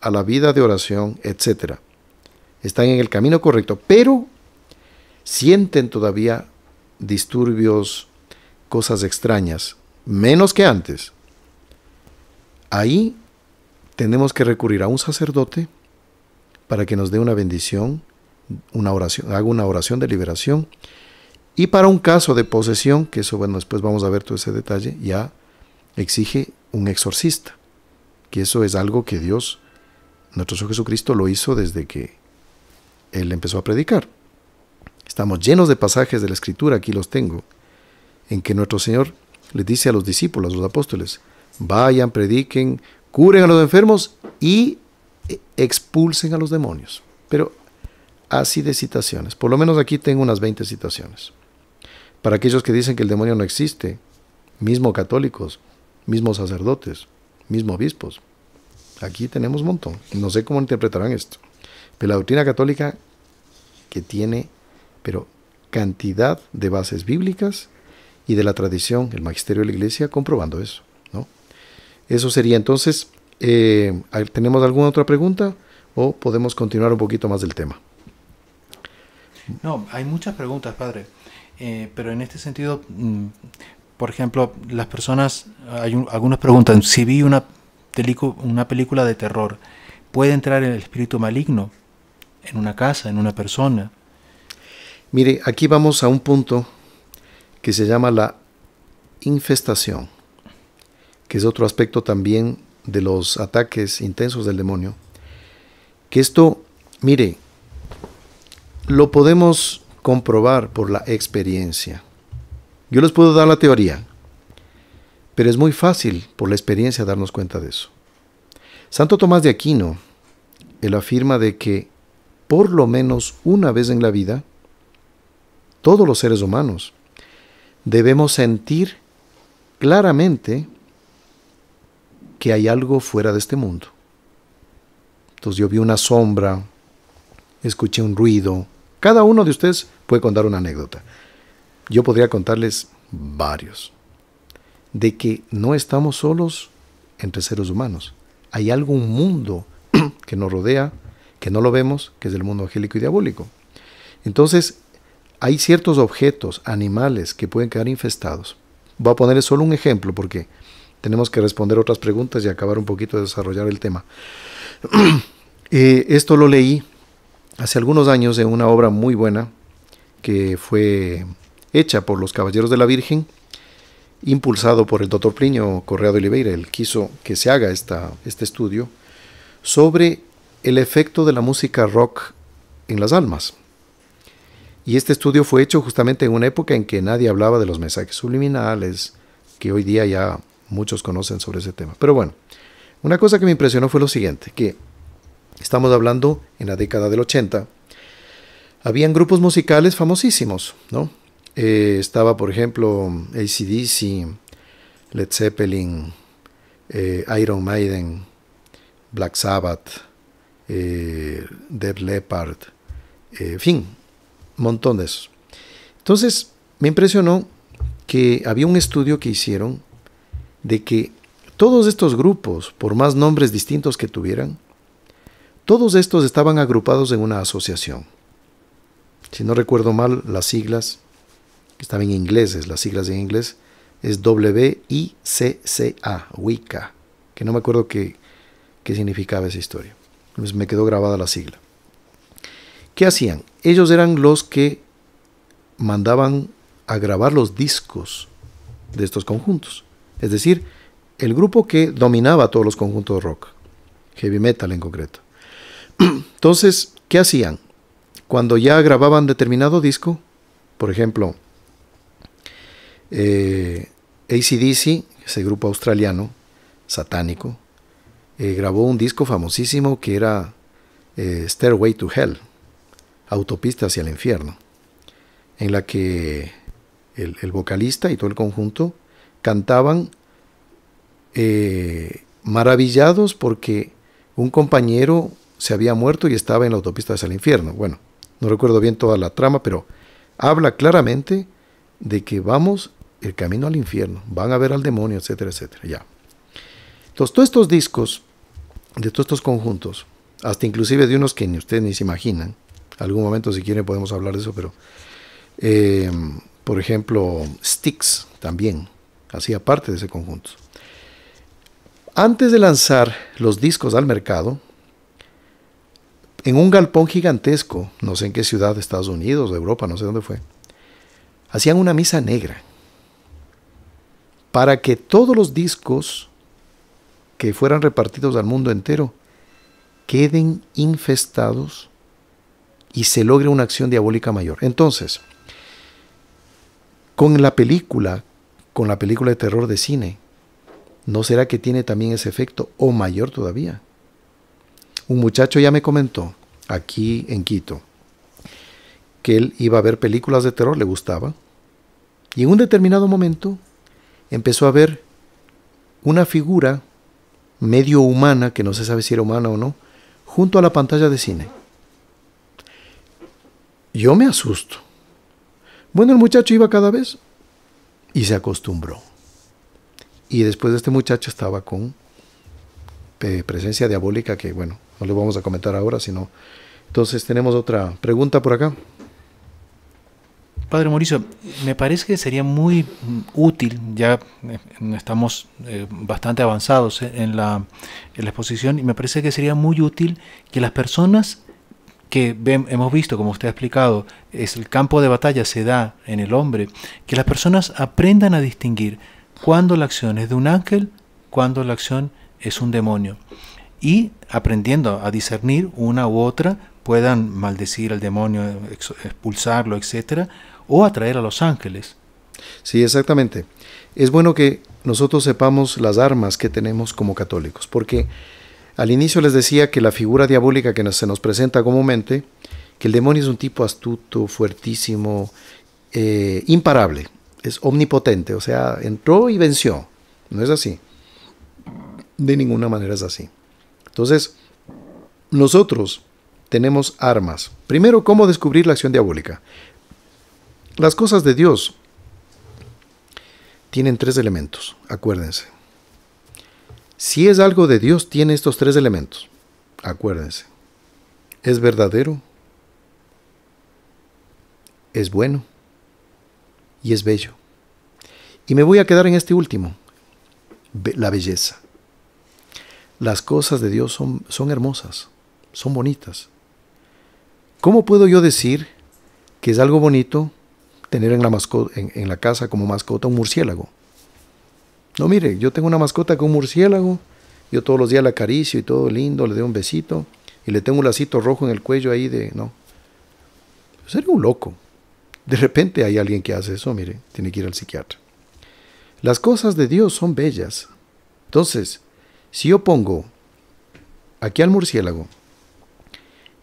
a la vida de oración, etc. Están en el camino correcto, pero sienten todavía disturbios, cosas extrañas, menos que antes. Ahí tenemos que recurrir a un sacerdote para que nos dé una bendición, una oración, haga una oración de liberación. Y para un caso de posesión, que eso, bueno, después vamos a ver todo ese detalle, ya exige un exorcista, que eso es algo que Dios, nuestro Señor Jesucristo, lo hizo desde que Él empezó a predicar. Estamos llenos de pasajes de la Escritura, aquí los tengo, en que nuestro Señor les dice a los discípulos, a los apóstoles, vayan, prediquen, curen a los enfermos y e-, expulsen a los demonios. Pero así de citaciones. Por lo menos aquí tengo unas 20 citaciones. Para aquellos que dicen que el demonio no existe, mismo católicos, mismos sacerdotes, mismo obispos. Aquí tenemos un montón. No sé cómo interpretarán esto. Pero la doctrina católica que tiene pero cantidad de bases bíblicas y de la tradición, el magisterio de la iglesia, comprobando eso. Eso sería entonces, eh, ¿tenemos alguna otra pregunta o podemos continuar un poquito más del tema? No, hay muchas preguntas, padre, eh, pero en este sentido, mm, por ejemplo, las personas, hay algunas preguntas. si vi una película de terror, ¿puede entrar el espíritu maligno en una casa, en una persona? Mire, aquí vamos a un punto que se llama la infestación, que es otro aspecto también de los ataques intensos del demonio. Que esto, mire, lo podemos comprobar por la experiencia. Yo les puedo dar la teoría, pero es muy fácil por la experiencia darnos cuenta de eso. Santo Tomás de Aquino, él afirma de que por lo menos una vez en la vida todos los seres humanos. Debemos sentir claramente que hay algo fuera de este mundo. Entonces yo vi una sombra, escuché un ruido. Cada uno de ustedes puede contar una anécdota. Yo podría contarles varios. De que no estamos solos entre seres humanos. Hay algún mundo (clears throat) que nos rodea, que no lo vemos, que es el mundo angélico y diabólico. Entonces, hay ciertos objetos, animales, que pueden quedar infestados. Voy a ponerle solo un ejemplo porque tenemos que responder otras preguntas y acabar un poquito de desarrollar el tema. (clears throat) Eh, esto lo leí hace algunos años en una obra muy buena que fue hecha por los Caballeros de la Virgen, impulsado por el doctor Plinio Correa de Oliveira. Él quiso que se haga esta, este estudio sobre el efecto de la música rock en las almas. Y este estudio fue hecho justamente en una época en que nadie hablaba de los mensajes subliminales, que hoy día ya muchos conocen sobre ese tema. Pero bueno, una cosa que me impresionó fue lo siguiente, que estamos hablando en la década del 80, habían grupos musicales famosísimos, ¿no? Eh, estaba, por ejemplo, ACDC, Led Zeppelin, eh, Iron Maiden, Black Sabbath, eh, Dead Leopard, en fin, montón de esos. Entonces, me impresionó que había un estudio que hicieron de que todos estos grupos, por más nombres distintos que tuvieran, todos estos estaban agrupados en una asociación. Si no recuerdo mal, las siglas, que estaban en inglés, las siglas en inglés, es W-I-C-C-A, WICA, que no me acuerdo qué, qué significaba esa historia. Pues me quedó grabada la sigla. ¿Qué hacían? ellos eran los que mandaban a grabar los discos de estos conjuntos. Es decir, el grupo que dominaba todos los conjuntos de rock, heavy metal en concreto. (clears throat) Entonces, ¿qué hacían? Cuando ya grababan determinado disco, por ejemplo, eh, ACDC, ese grupo australiano, satánico, eh, grabó un disco famosísimo que era eh, Stairway to Hell. Autopista hacia el infierno, en la que el, vocalista y todo el conjunto cantaban eh, maravillados porque un compañero se había muerto y estaba en la autopista hacia el infierno. Bueno, no recuerdo bien toda la trama, pero habla claramente de que vamos el camino al infierno, van a ver al demonio, etcétera, etcétera. Ya. Entonces, todos estos discos, de todos estos conjuntos, hasta inclusive de unos que ni ustedes ni se imaginan, algún momento si quieren podemos hablar de eso, pero eh, por ejemplo Styx también hacía parte de ese conjunto. Antes de lanzar los discos al mercado, en un galpón gigantesco, no sé en qué ciudad Estados Unidos, Europa, no sé dónde fue, hacían una misa negra para que todos los discos que fueran repartidos al mundo entero queden infestados y se logra una acción diabólica mayor. Entonces, con la película, con la película de terror de cine, ¿no será que tiene también ese efecto o mayor todavía? Un muchacho ya me comentó aquí en Quito que él iba a ver películas de terror, le gustaba, y en un determinado momento empezó a ver una figura medio humana, que no se sabe si era humana o no, junto a la pantalla de cine. Yo me asusto. Bueno, el muchacho iba cada vez y se acostumbró. Y después de este muchacho estaba con eh, presencia diabólica que, bueno, no lo vamos a comentar ahora, sino... Entonces tenemos otra pregunta por acá. Padre Mauricio, me parece que sería muy mm, útil, ya eh, estamos eh, bastante avanzados en la, en la exposición, y me parece que sería muy útil que las personas que hemos visto, como usted ha explicado, es el campo de batalla se da en el hombre, que las personas aprendan a distinguir cuándo la acción es de un ángel, cuándo la acción es un demonio. Y aprendiendo a discernir una u otra, puedan maldecir al demonio, expulsarlo, etcétera, o atraer a los ángeles. Sí, exactamente. Es bueno que nosotros sepamos las armas que tenemos como católicos, porque al inicio les decía que la figura diabólica que se nos presenta comúnmente, que el demonio es un tipo astuto, fuertísimo, eh, imparable, es omnipotente, o sea, entró y venció. No es así. De ninguna manera es así. Entonces, nosotros tenemos armas. Primero, ¿cómo descubrir la acción diabólica? Las cosas de Dios tienen tres elementos, acuérdense. Si es algo de Dios, tiene estos tres elementos. Acuérdense. Es verdadero, es bueno y es bello. Y me voy a quedar en este último, la belleza. Las cosas de Dios son, son hermosas, son bonitas. ¿Cómo puedo yo decir que es algo bonito tener en la, en la casa como mascota un murciélago? No, mire, yo tengo una mascota con un murciélago, yo todos los días la acaricio y todo lindo, le doy un besito y le tengo un lacito rojo en el cuello ahí de, no. Sería pues un loco. De repente hay alguien que hace eso, mire, tiene que ir al psiquiatra. Las cosas de Dios son bellas. Entonces, si yo pongo aquí al murciélago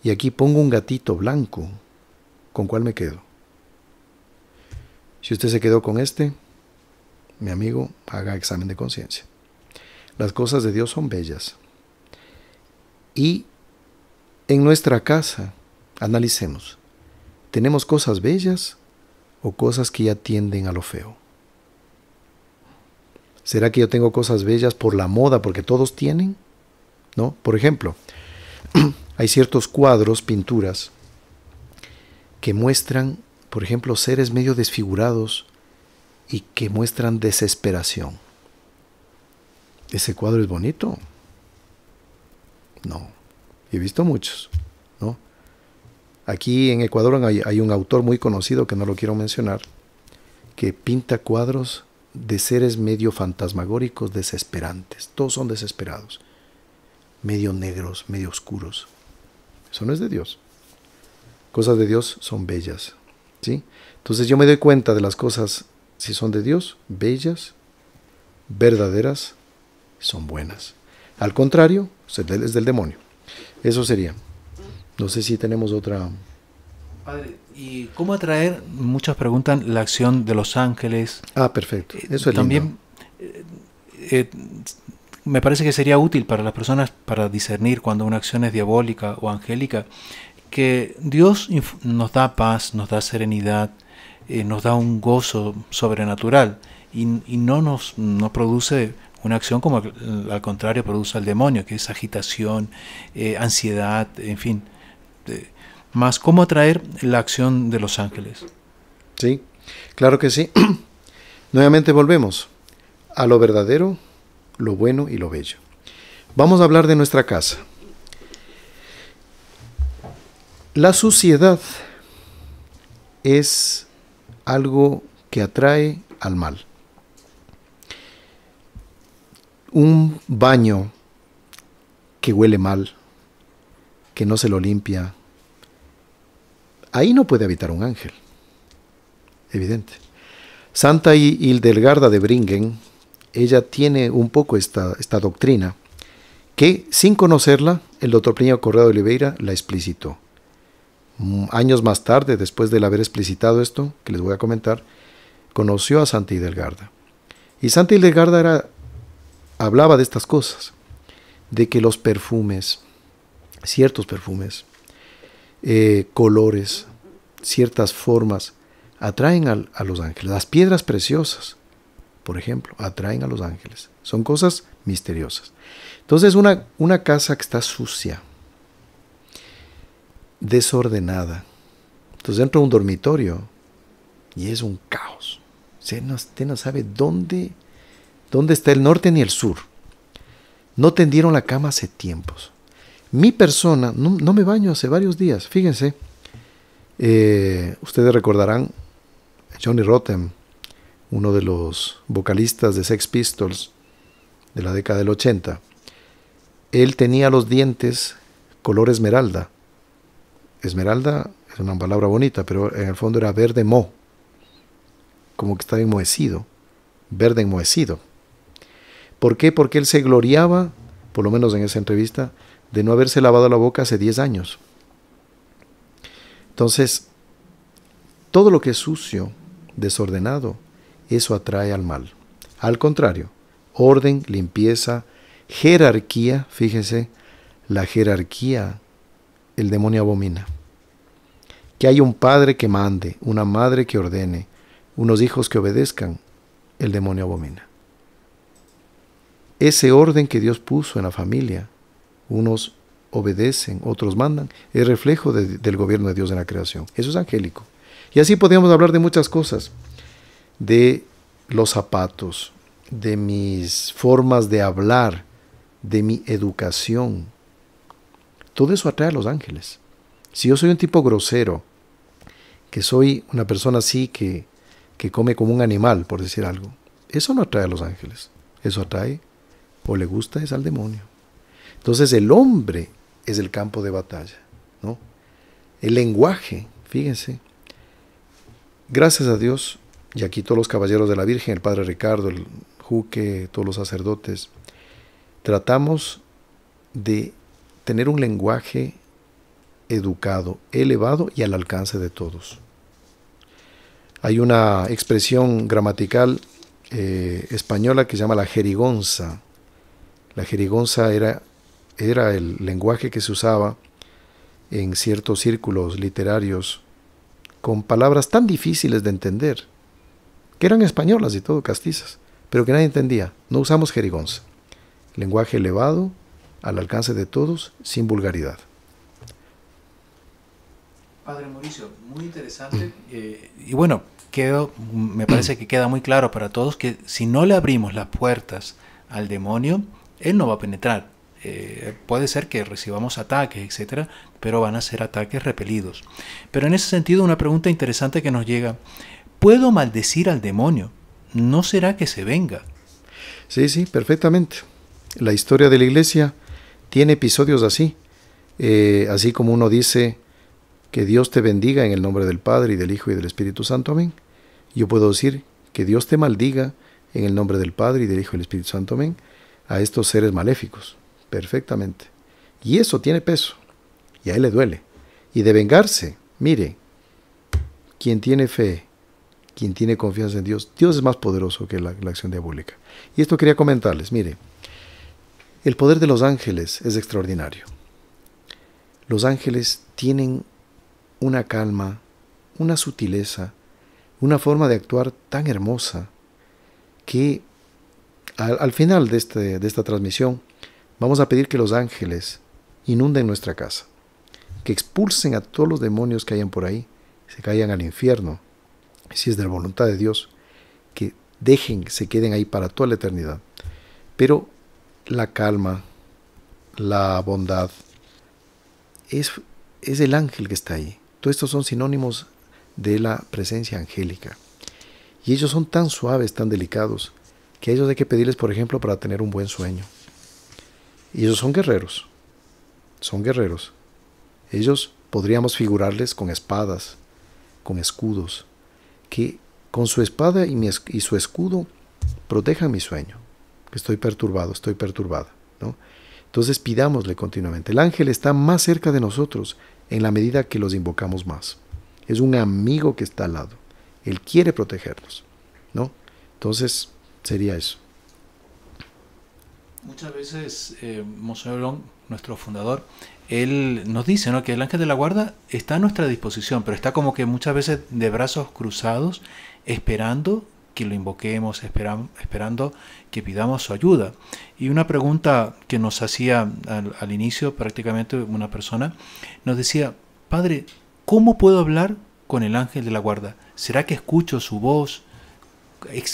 y aquí pongo un gatito blanco, ¿con cuál me quedo? Si usted se quedó con este, mi amigo, haga examen de conciencia. Las cosas de Dios son bellas. Y en nuestra casa, analicemos, ¿tenemos cosas bellas o cosas que ya tienden a lo feo? ¿Será que yo tengo cosas bellas por la moda, porque todos tienen? ¿No? Por ejemplo, (clears throat) hay ciertos cuadros, pinturas, que muestran, por ejemplo, seres medio desfigurados, y que muestran desesperación. Ese cuadro es bonito. No. He visto muchos, ¿no? Aquí en Ecuador hay, un autor muy conocido que no lo quiero mencionar, que pinta cuadros de seres medio fantasmagóricos desesperantes. Todos son desesperados. Medio negros, medio oscuros. Eso no es de Dios. Cosas de Dios son bellas, ¿sí? Entonces yo me doy cuenta de las cosas si son de Dios, bellas, verdaderas, son buenas. Al contrario, es del demonio. Eso sería. No sé si tenemos otra... Padre, ¿y cómo atraer? Muchas preguntan la acción de los ángeles. Ah, perfecto. Eh, Eso es También eh, eh, me parece que sería útil para las personas para discernir cuando una acción es diabólica o angélica, que Dios nos da paz, nos da serenidad, eh, nos da un gozo sobrenatural y, no nos no produce una acción como al contrario produce al demonio, que es agitación, eh, ansiedad, en fin. más cómo atraer la acción de los ángeles. Sí, claro que sí. (clears throat) Nuevamente volvemos a lo verdadero, lo bueno y lo bello. Vamos a hablar de nuestra casa. La suciedad es algo que atrae al mal. Un baño que huele mal, que no se lo limpia, ahí no puede habitar un ángel. Evidente. Santa Hildelgarda de Bringen, ella tiene un poco esta, esta doctrina que, sin conocerla, el doctor Plinio Correo de Oliveira la explicitó. Mm, años más tarde, después de haber explicitado esto que les voy a comentar, conoció a Santa delgarda Y Santa Idelgarda era, hablaba de estas cosas, de que los perfumes, ciertos perfumes, eh, colores, ciertas formas, atraen a, los ángeles. Las piedras preciosas, por ejemplo, atraen a los ángeles. Son cosas misteriosas. Entonces una, una casa que está sucia, desordenada. Entonces dentro a un dormitorio y es un caos. Usted no, sabe dónde, dónde está el norte ni el sur. No tendieron la cama hace tiempos. Mi persona, no, me baño hace varios días, fíjense. Eh, ustedes recordarán Johnny Rotten, uno de los vocalistas de Sex Pistols de la década del 80. Él tenía los dientes color esmeralda esmeralda es una palabra bonita, pero en el fondo era verde mo, como que estaba enmohecido, verde enmohecido. ¿Por qué? Porque él se gloriaba, por lo menos en esa entrevista, de no haberse lavado la boca hace 10 años. Entonces, todo lo que es sucio, desordenado, eso atrae al mal. Al contrario, orden, limpieza, jerarquía, fíjense, la jerarquía el demonio abomina que hay un padre que mande, una madre que ordene, unos hijos que obedezcan, el demonio abomina. Ese orden que Dios puso en la familia, unos obedecen, otros mandan, es reflejo del gobierno de Dios en la creación. Eso es angélico. Y así podríamos hablar de muchas cosas, de los zapatos, de mis formas de hablar, de mi educación. Todo eso atrae a los ángeles. Si yo soy un tipo grosero, que soy una persona así que, come como un animal, por decir algo, eso no atrae a los ángeles. Eso atrae o le gusta es al demonio. Entonces el hombre es el campo de batalla, ¿no? El lenguaje, fíjense. Gracias a Dios, y aquí todos los caballeros de la Virgen, el Padre Ricardo, el Juque, todos los sacerdotes, tratamos de tener un lenguaje educado, elevado y al alcance de todos. Hay una expresión gramatical eh, española que se llama la jerigonza. La jerigonza era, era el lenguaje que se usaba en ciertos círculos literarios con palabras tan difíciles de entender, que eran españolas y todo, castizas, pero que nadie entendía. No usamos jerigonza. Lenguaje elevado, al alcance de todos, sin vulgaridad. Padre Mauricio, muy interesante. Eh, y bueno, me (clears throat) parece que queda muy claro para todos que si no le abrimos las puertas al demonio, él no va a penetrar. Eh, puede ser que recibamos ataques, etcétera, pero van a ser ataques repelidos. Pero en ese sentido, una pregunta interesante que nos llega: ¿Puedo maldecir al demonio? ¿No será que se venga? Sí, sí, perfectamente. La historia de la iglesia tiene episodios así. Eh, así como uno dice, que Dios te bendiga en el nombre del Padre y del Hijo y del Espíritu Santo. Amén. Yo puedo decir que Dios te maldiga en el nombre del Padre y del Hijo y del Espíritu Santo. Amén. A estos seres maléficos. Perfectamente. Y eso tiene peso. Y a él le duele. Y de vengarse, mire, quien tiene fe, quien tiene confianza en Dios, Dios es más poderoso que la, acción diabólica. Y esto quería comentarles. Mire, el poder de los ángeles es extraordinario. Los ángeles tienen una calma, una sutileza, una forma de actuar tan hermosa que al, final de, este, de esta transmisión vamos a pedir que los ángeles inunden nuestra casa, que expulsen a todos los demonios que hayan por ahí, se caigan al infierno, si es de la voluntad de Dios, que dejen, se queden ahí para toda la eternidad. Pero la calma, la bondad, es, es el ángel que está ahí, todos estos son sinónimos de la presencia angélica. Y ellos son tan suaves, tan delicados, que a ellos hay que pedirles, por ejemplo, para tener un buen sueño. Y ellos son guerreros, son guerreros. Ellos podríamos figurarles con espadas, con escudos, que con su espada y, y su escudo protejan mi sueño, que estoy perturbado, estoy perturbada. ¿no? Entonces pidámosle continuamente. El ángel está más cerca de nosotros en la medida que los invocamos más. Es un amigo que está al lado. Él quiere protegernos, ¿no? Entonces, sería eso. Muchas veces, eh, Monseñor nuestro fundador, él nos dice ¿no? que el ángel de la guarda está a nuestra disposición, pero está como que muchas veces de brazos cruzados, esperando que lo invoquemos, esperando pidamos su ayuda. Y una pregunta que nos hacía al, al inicio prácticamente una persona, nos decía, Padre, ¿cómo puedo hablar con el ángel de la guarda? ¿Será que escucho su voz?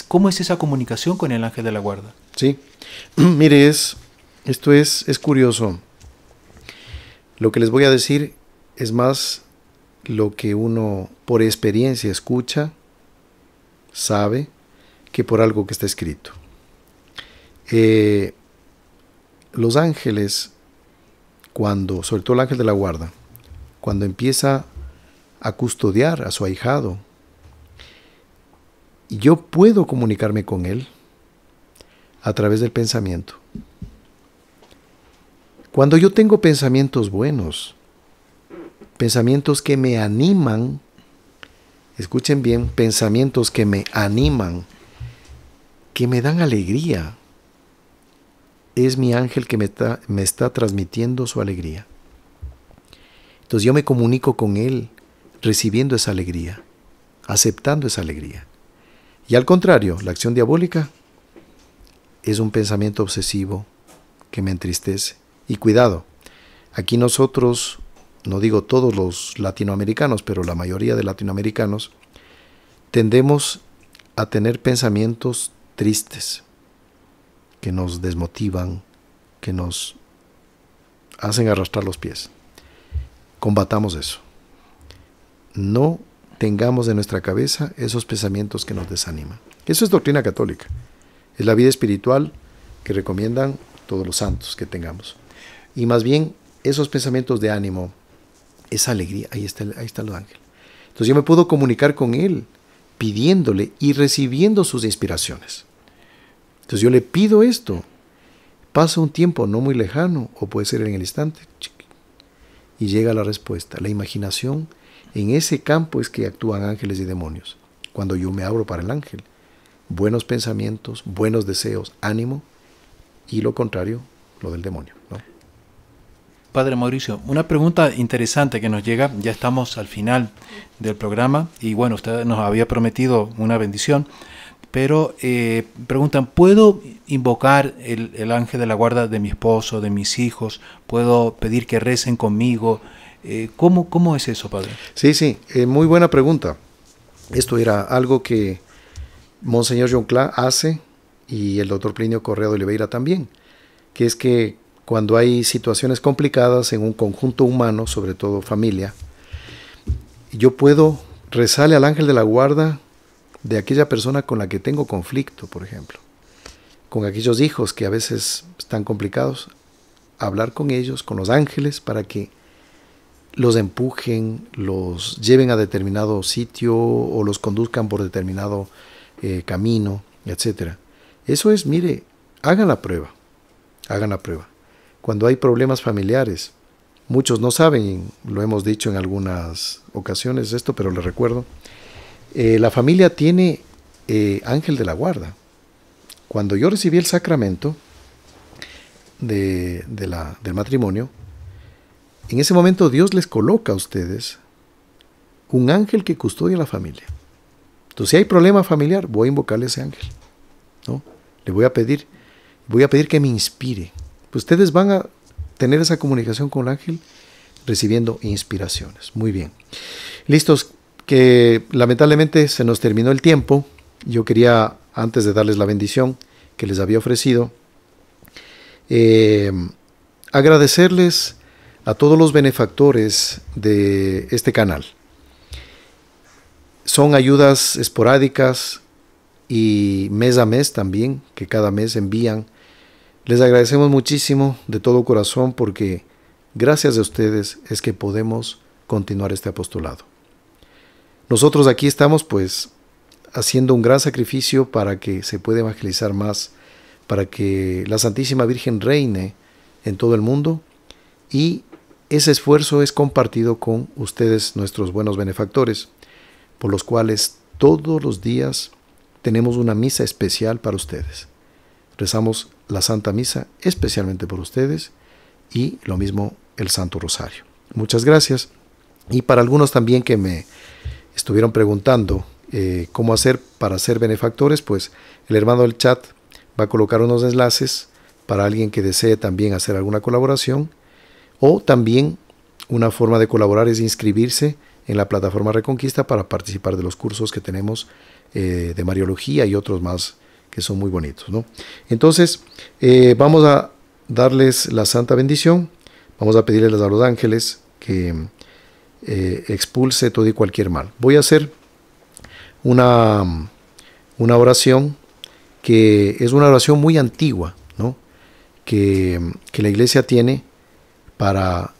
¿Cómo es esa comunicación con el ángel de la guarda? Sí, (clears throat) mire, es, esto es, es curioso. Lo que les voy a decir es más lo que uno por experiencia escucha, sabe, que por algo que está escrito. Eh, los ángeles, cuando, sobre todo el ángel de la guarda, cuando empieza a custodiar a su ahijado, yo puedo comunicarme con él a través del pensamiento. Cuando yo tengo pensamientos buenos, pensamientos que me animan, escuchen bien, pensamientos que me animan, que me dan alegría, es mi ángel que me está, me está transmitiendo su alegría. Entonces yo me comunico con Él recibiendo esa alegría, aceptando esa alegría. Y al contrario, la acción diabólica es un pensamiento obsesivo que me entristece. Y cuidado, aquí nosotros, no digo todos los latinoamericanos, pero la mayoría de latinoamericanos, tendemos a tener pensamientos tristes, que nos desmotivan, que nos hacen arrastrar los pies. Combatamos eso. No tengamos en nuestra cabeza esos pensamientos que nos desaniman. Eso es doctrina católica. Es la vida espiritual que recomiendan todos los santos que tengamos. Y más bien esos pensamientos de ánimo, esa alegría, ahí está, está el ángel. Entonces yo me puedo comunicar con él pidiéndole y recibiendo sus inspiraciones. Entonces yo le pido esto. Pasa un tiempo no muy lejano, o puede ser en el instante, y llega la respuesta. La imaginación, en ese campo es que actúan ángeles y demonios. Cuando yo me abro para el ángel, buenos pensamientos, buenos deseos, ánimo, y lo contrario, lo del demonio. Padre Mauricio, una pregunta interesante que nos llega, ya estamos al final del programa y bueno, usted nos había prometido una bendición pero eh, preguntan, ¿puedo invocar el, ángel de la guarda de mi esposo, de mis hijos? ¿Puedo pedir que recen conmigo? Eh, ¿cómo, ¿cómo, es eso, padre? Sí, sí, eh, muy buena pregunta. Esto era algo que Monseñor John hace y el doctor Plinio Correa de Oliveira también, que es que cuando hay situaciones complicadas en un conjunto humano, sobre todo familia, yo puedo rezarle al ángel de la guarda de aquella persona con la que tengo conflicto, por ejemplo, con aquellos hijos que a veces están complicados, hablar con ellos, con los ángeles, para que los empujen, los lleven a determinado sitio o los conduzcan por determinado eh, camino, etc. Eso es, mire, hagan la prueba, hagan la prueba. Cuando hay problemas familiares, muchos no saben, lo hemos dicho en algunas ocasiones esto, pero les recuerdo, eh, la familia tiene eh, ángel de la guarda. Cuando yo recibí el sacramento de, la, del matrimonio, en ese momento Dios les coloca a ustedes un ángel que custodia la familia. Entonces, si hay problema familiar, voy a invocarle a ese ángel. ¿no? Le voy a pedir, voy a pedir que me inspire. Pues, ustedes van a tener esa comunicación con el ángel recibiendo inspiraciones. Muy bien. Listos, que lamentablemente se nos terminó el tiempo. Yo quería, antes de darles la bendición que les había ofrecido, eh, agradecerles a todos los benefactores de este canal. Son ayudas esporádicas y mes a mes también, que cada mes envían. Les agradecemos muchísimo de todo corazón porque gracias a ustedes es que podemos continuar este apostolado. Nosotros aquí estamos pues haciendo un gran sacrificio para que se pueda evangelizar más, para que la Santísima Virgen reine en todo el mundo y ese esfuerzo es compartido con ustedes, nuestros buenos benefactores, por los cuales todos los días tenemos una misa especial para ustedes. Rezamos la Santa Misa especialmente por ustedes y lo mismo el Santo Rosario. Muchas gracias. Y para algunos también que me estuvieron preguntando eh, cómo hacer para ser benefactores, pues el hermano del chat va a colocar unos enlaces para alguien que desee también hacer alguna colaboración. O también una forma de colaborar es inscribirse en la plataforma Reconquista para participar de los cursos que tenemos eh, de Mariología y otros más que son muy bonitos. ¿no? Entonces, eh, vamos a darles la santa bendición. Vamos a pedirles a los ángeles que eh, expulse todo y cualquier mal. Voy a hacer una, una oración que es una oración muy antigua, que, la iglesia tiene para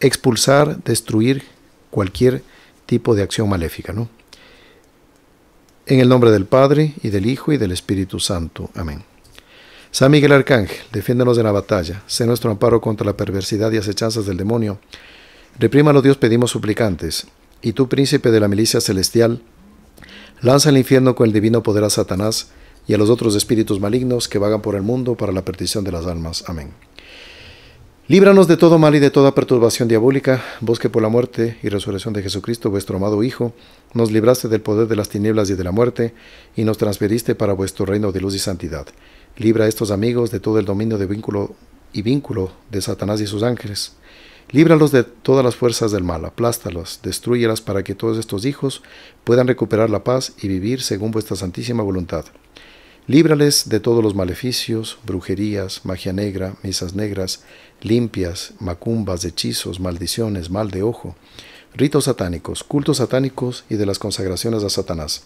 expulsar, destruir cualquier tipo de acción maléfica. En el nombre del Padre, y del Hijo, y del Espíritu Santo. Amén. San Miguel Arcángel, defiéndanos de la batalla, sé nuestro amparo contra la perversidad y acechanzas del demonio Reprímalo Dios, pedimos suplicantes. Y tú, príncipe de la milicia celestial, lanza al infierno con el divino poder a Satanás y a los otros espíritus malignos que vagan por el mundo para la perdición de las almas. Amén. Líbranos de todo mal y de toda perturbación diabólica, vos que por la muerte y resurrección de Jesucristo, vuestro amado Hijo, nos libraste del poder de las tinieblas y de la muerte, y nos transferiste para vuestro reino de luz y santidad. Libra a estos amigos de todo el dominio de vínculo y vínculo de Satanás y sus ángeles Líbralos de todas las fuerzas del mal, aplástalos, destruyelas para que todos estos hijos puedan recuperar la paz y vivir según vuestra santísima voluntad. Líbrales de todos los maleficios, brujerías, magia negra, misas negras, limpias, macumbas, hechizos, maldiciones, mal de ojo, ritos satánicos, cultos satánicos y de las consagraciones a Satanás.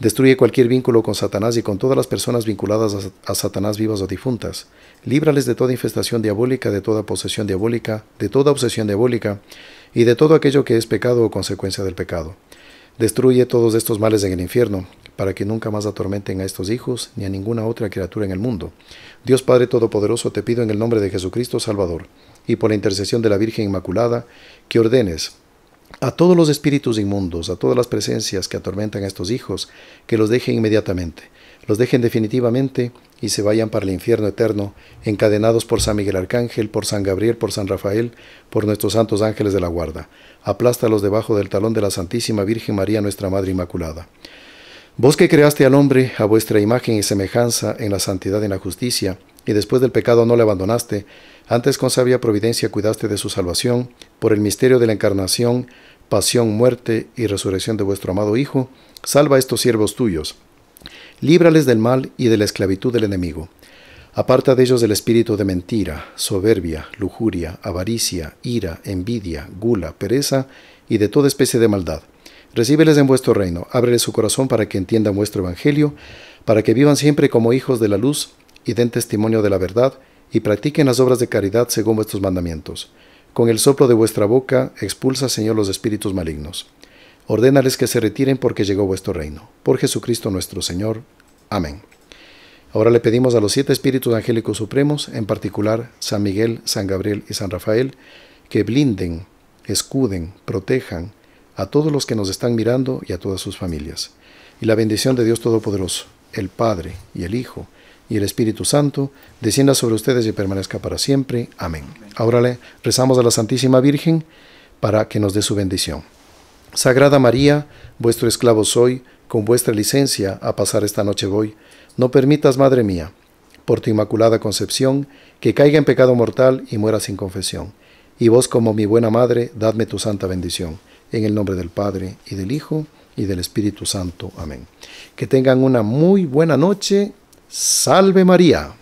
Destruye cualquier vínculo con Satanás y con todas las personas vinculadas a Satanás vivas o difuntas. Líbrales de toda infestación diabólica, de toda posesión diabólica, de toda obsesión diabólica y de todo aquello que es pecado o consecuencia del pecado. Destruye todos estos males en el infierno, para que nunca más atormenten a estos hijos ni a ninguna otra criatura en el mundo. Dios Padre Todopoderoso, te pido en el nombre de Jesucristo Salvador, y por la intercesión de la Virgen Inmaculada, que ordenes a todos los espíritus inmundos, a todas las presencias que atormentan a estos hijos, que los dejen inmediatamente, los dejen definitivamente y se vayan para el infierno eterno, encadenados por San Miguel Arcángel, por San Gabriel, por San Rafael, por nuestros santos ángeles de la guarda. Aplástalos debajo del talón de la Santísima Virgen María, nuestra Madre Inmaculada. Vos que creaste al hombre a vuestra imagen y semejanza en la santidad y en la justicia, y después del pecado no le abandonaste, antes con sabia providencia cuidaste de su salvación, por el misterio de la encarnación, pasión, muerte y resurrección de vuestro amado Hijo, salva a estos siervos tuyos. Líbrales del mal y de la esclavitud del enemigo. Aparta de ellos el espíritu de mentira, soberbia, lujuria, avaricia, ira, envidia, gula, pereza y de toda especie de maldad. Recíbeles en vuestro reino, ábreles su corazón para que entiendan vuestro evangelio, para que vivan siempre como hijos de la luz y den testimonio de la verdad, y practiquen las obras de caridad según vuestros mandamientos. Con el soplo de vuestra boca expulsa, Señor, los espíritus malignos. Ordénales que se retiren porque llegó vuestro reino. Por Jesucristo nuestro Señor. Amén. Ahora le pedimos a los siete espíritus angélicos supremos, en particular San Miguel, San Gabriel y San Rafael, que blinden, escuden, protejan a todos los que nos están mirando y a todas sus familias. Y la bendición de Dios Todopoderoso, el Padre y el Hijo, y el Espíritu Santo, descienda sobre ustedes y permanezca para siempre. Amén. Ahora le rezamos a la Santísima Virgen para que nos dé su bendición. Sagrada María, vuestro esclavo soy, con vuestra licencia a pasar esta noche voy. No permitas, Madre mía, por tu inmaculada concepción, que caiga en pecado mortal y muera sin confesión. Y vos, como mi buena madre, dadme tu santa bendición. En el nombre del Padre, y del Hijo, y del Espíritu Santo. Amén. Que tengan una muy buena noche Salve María.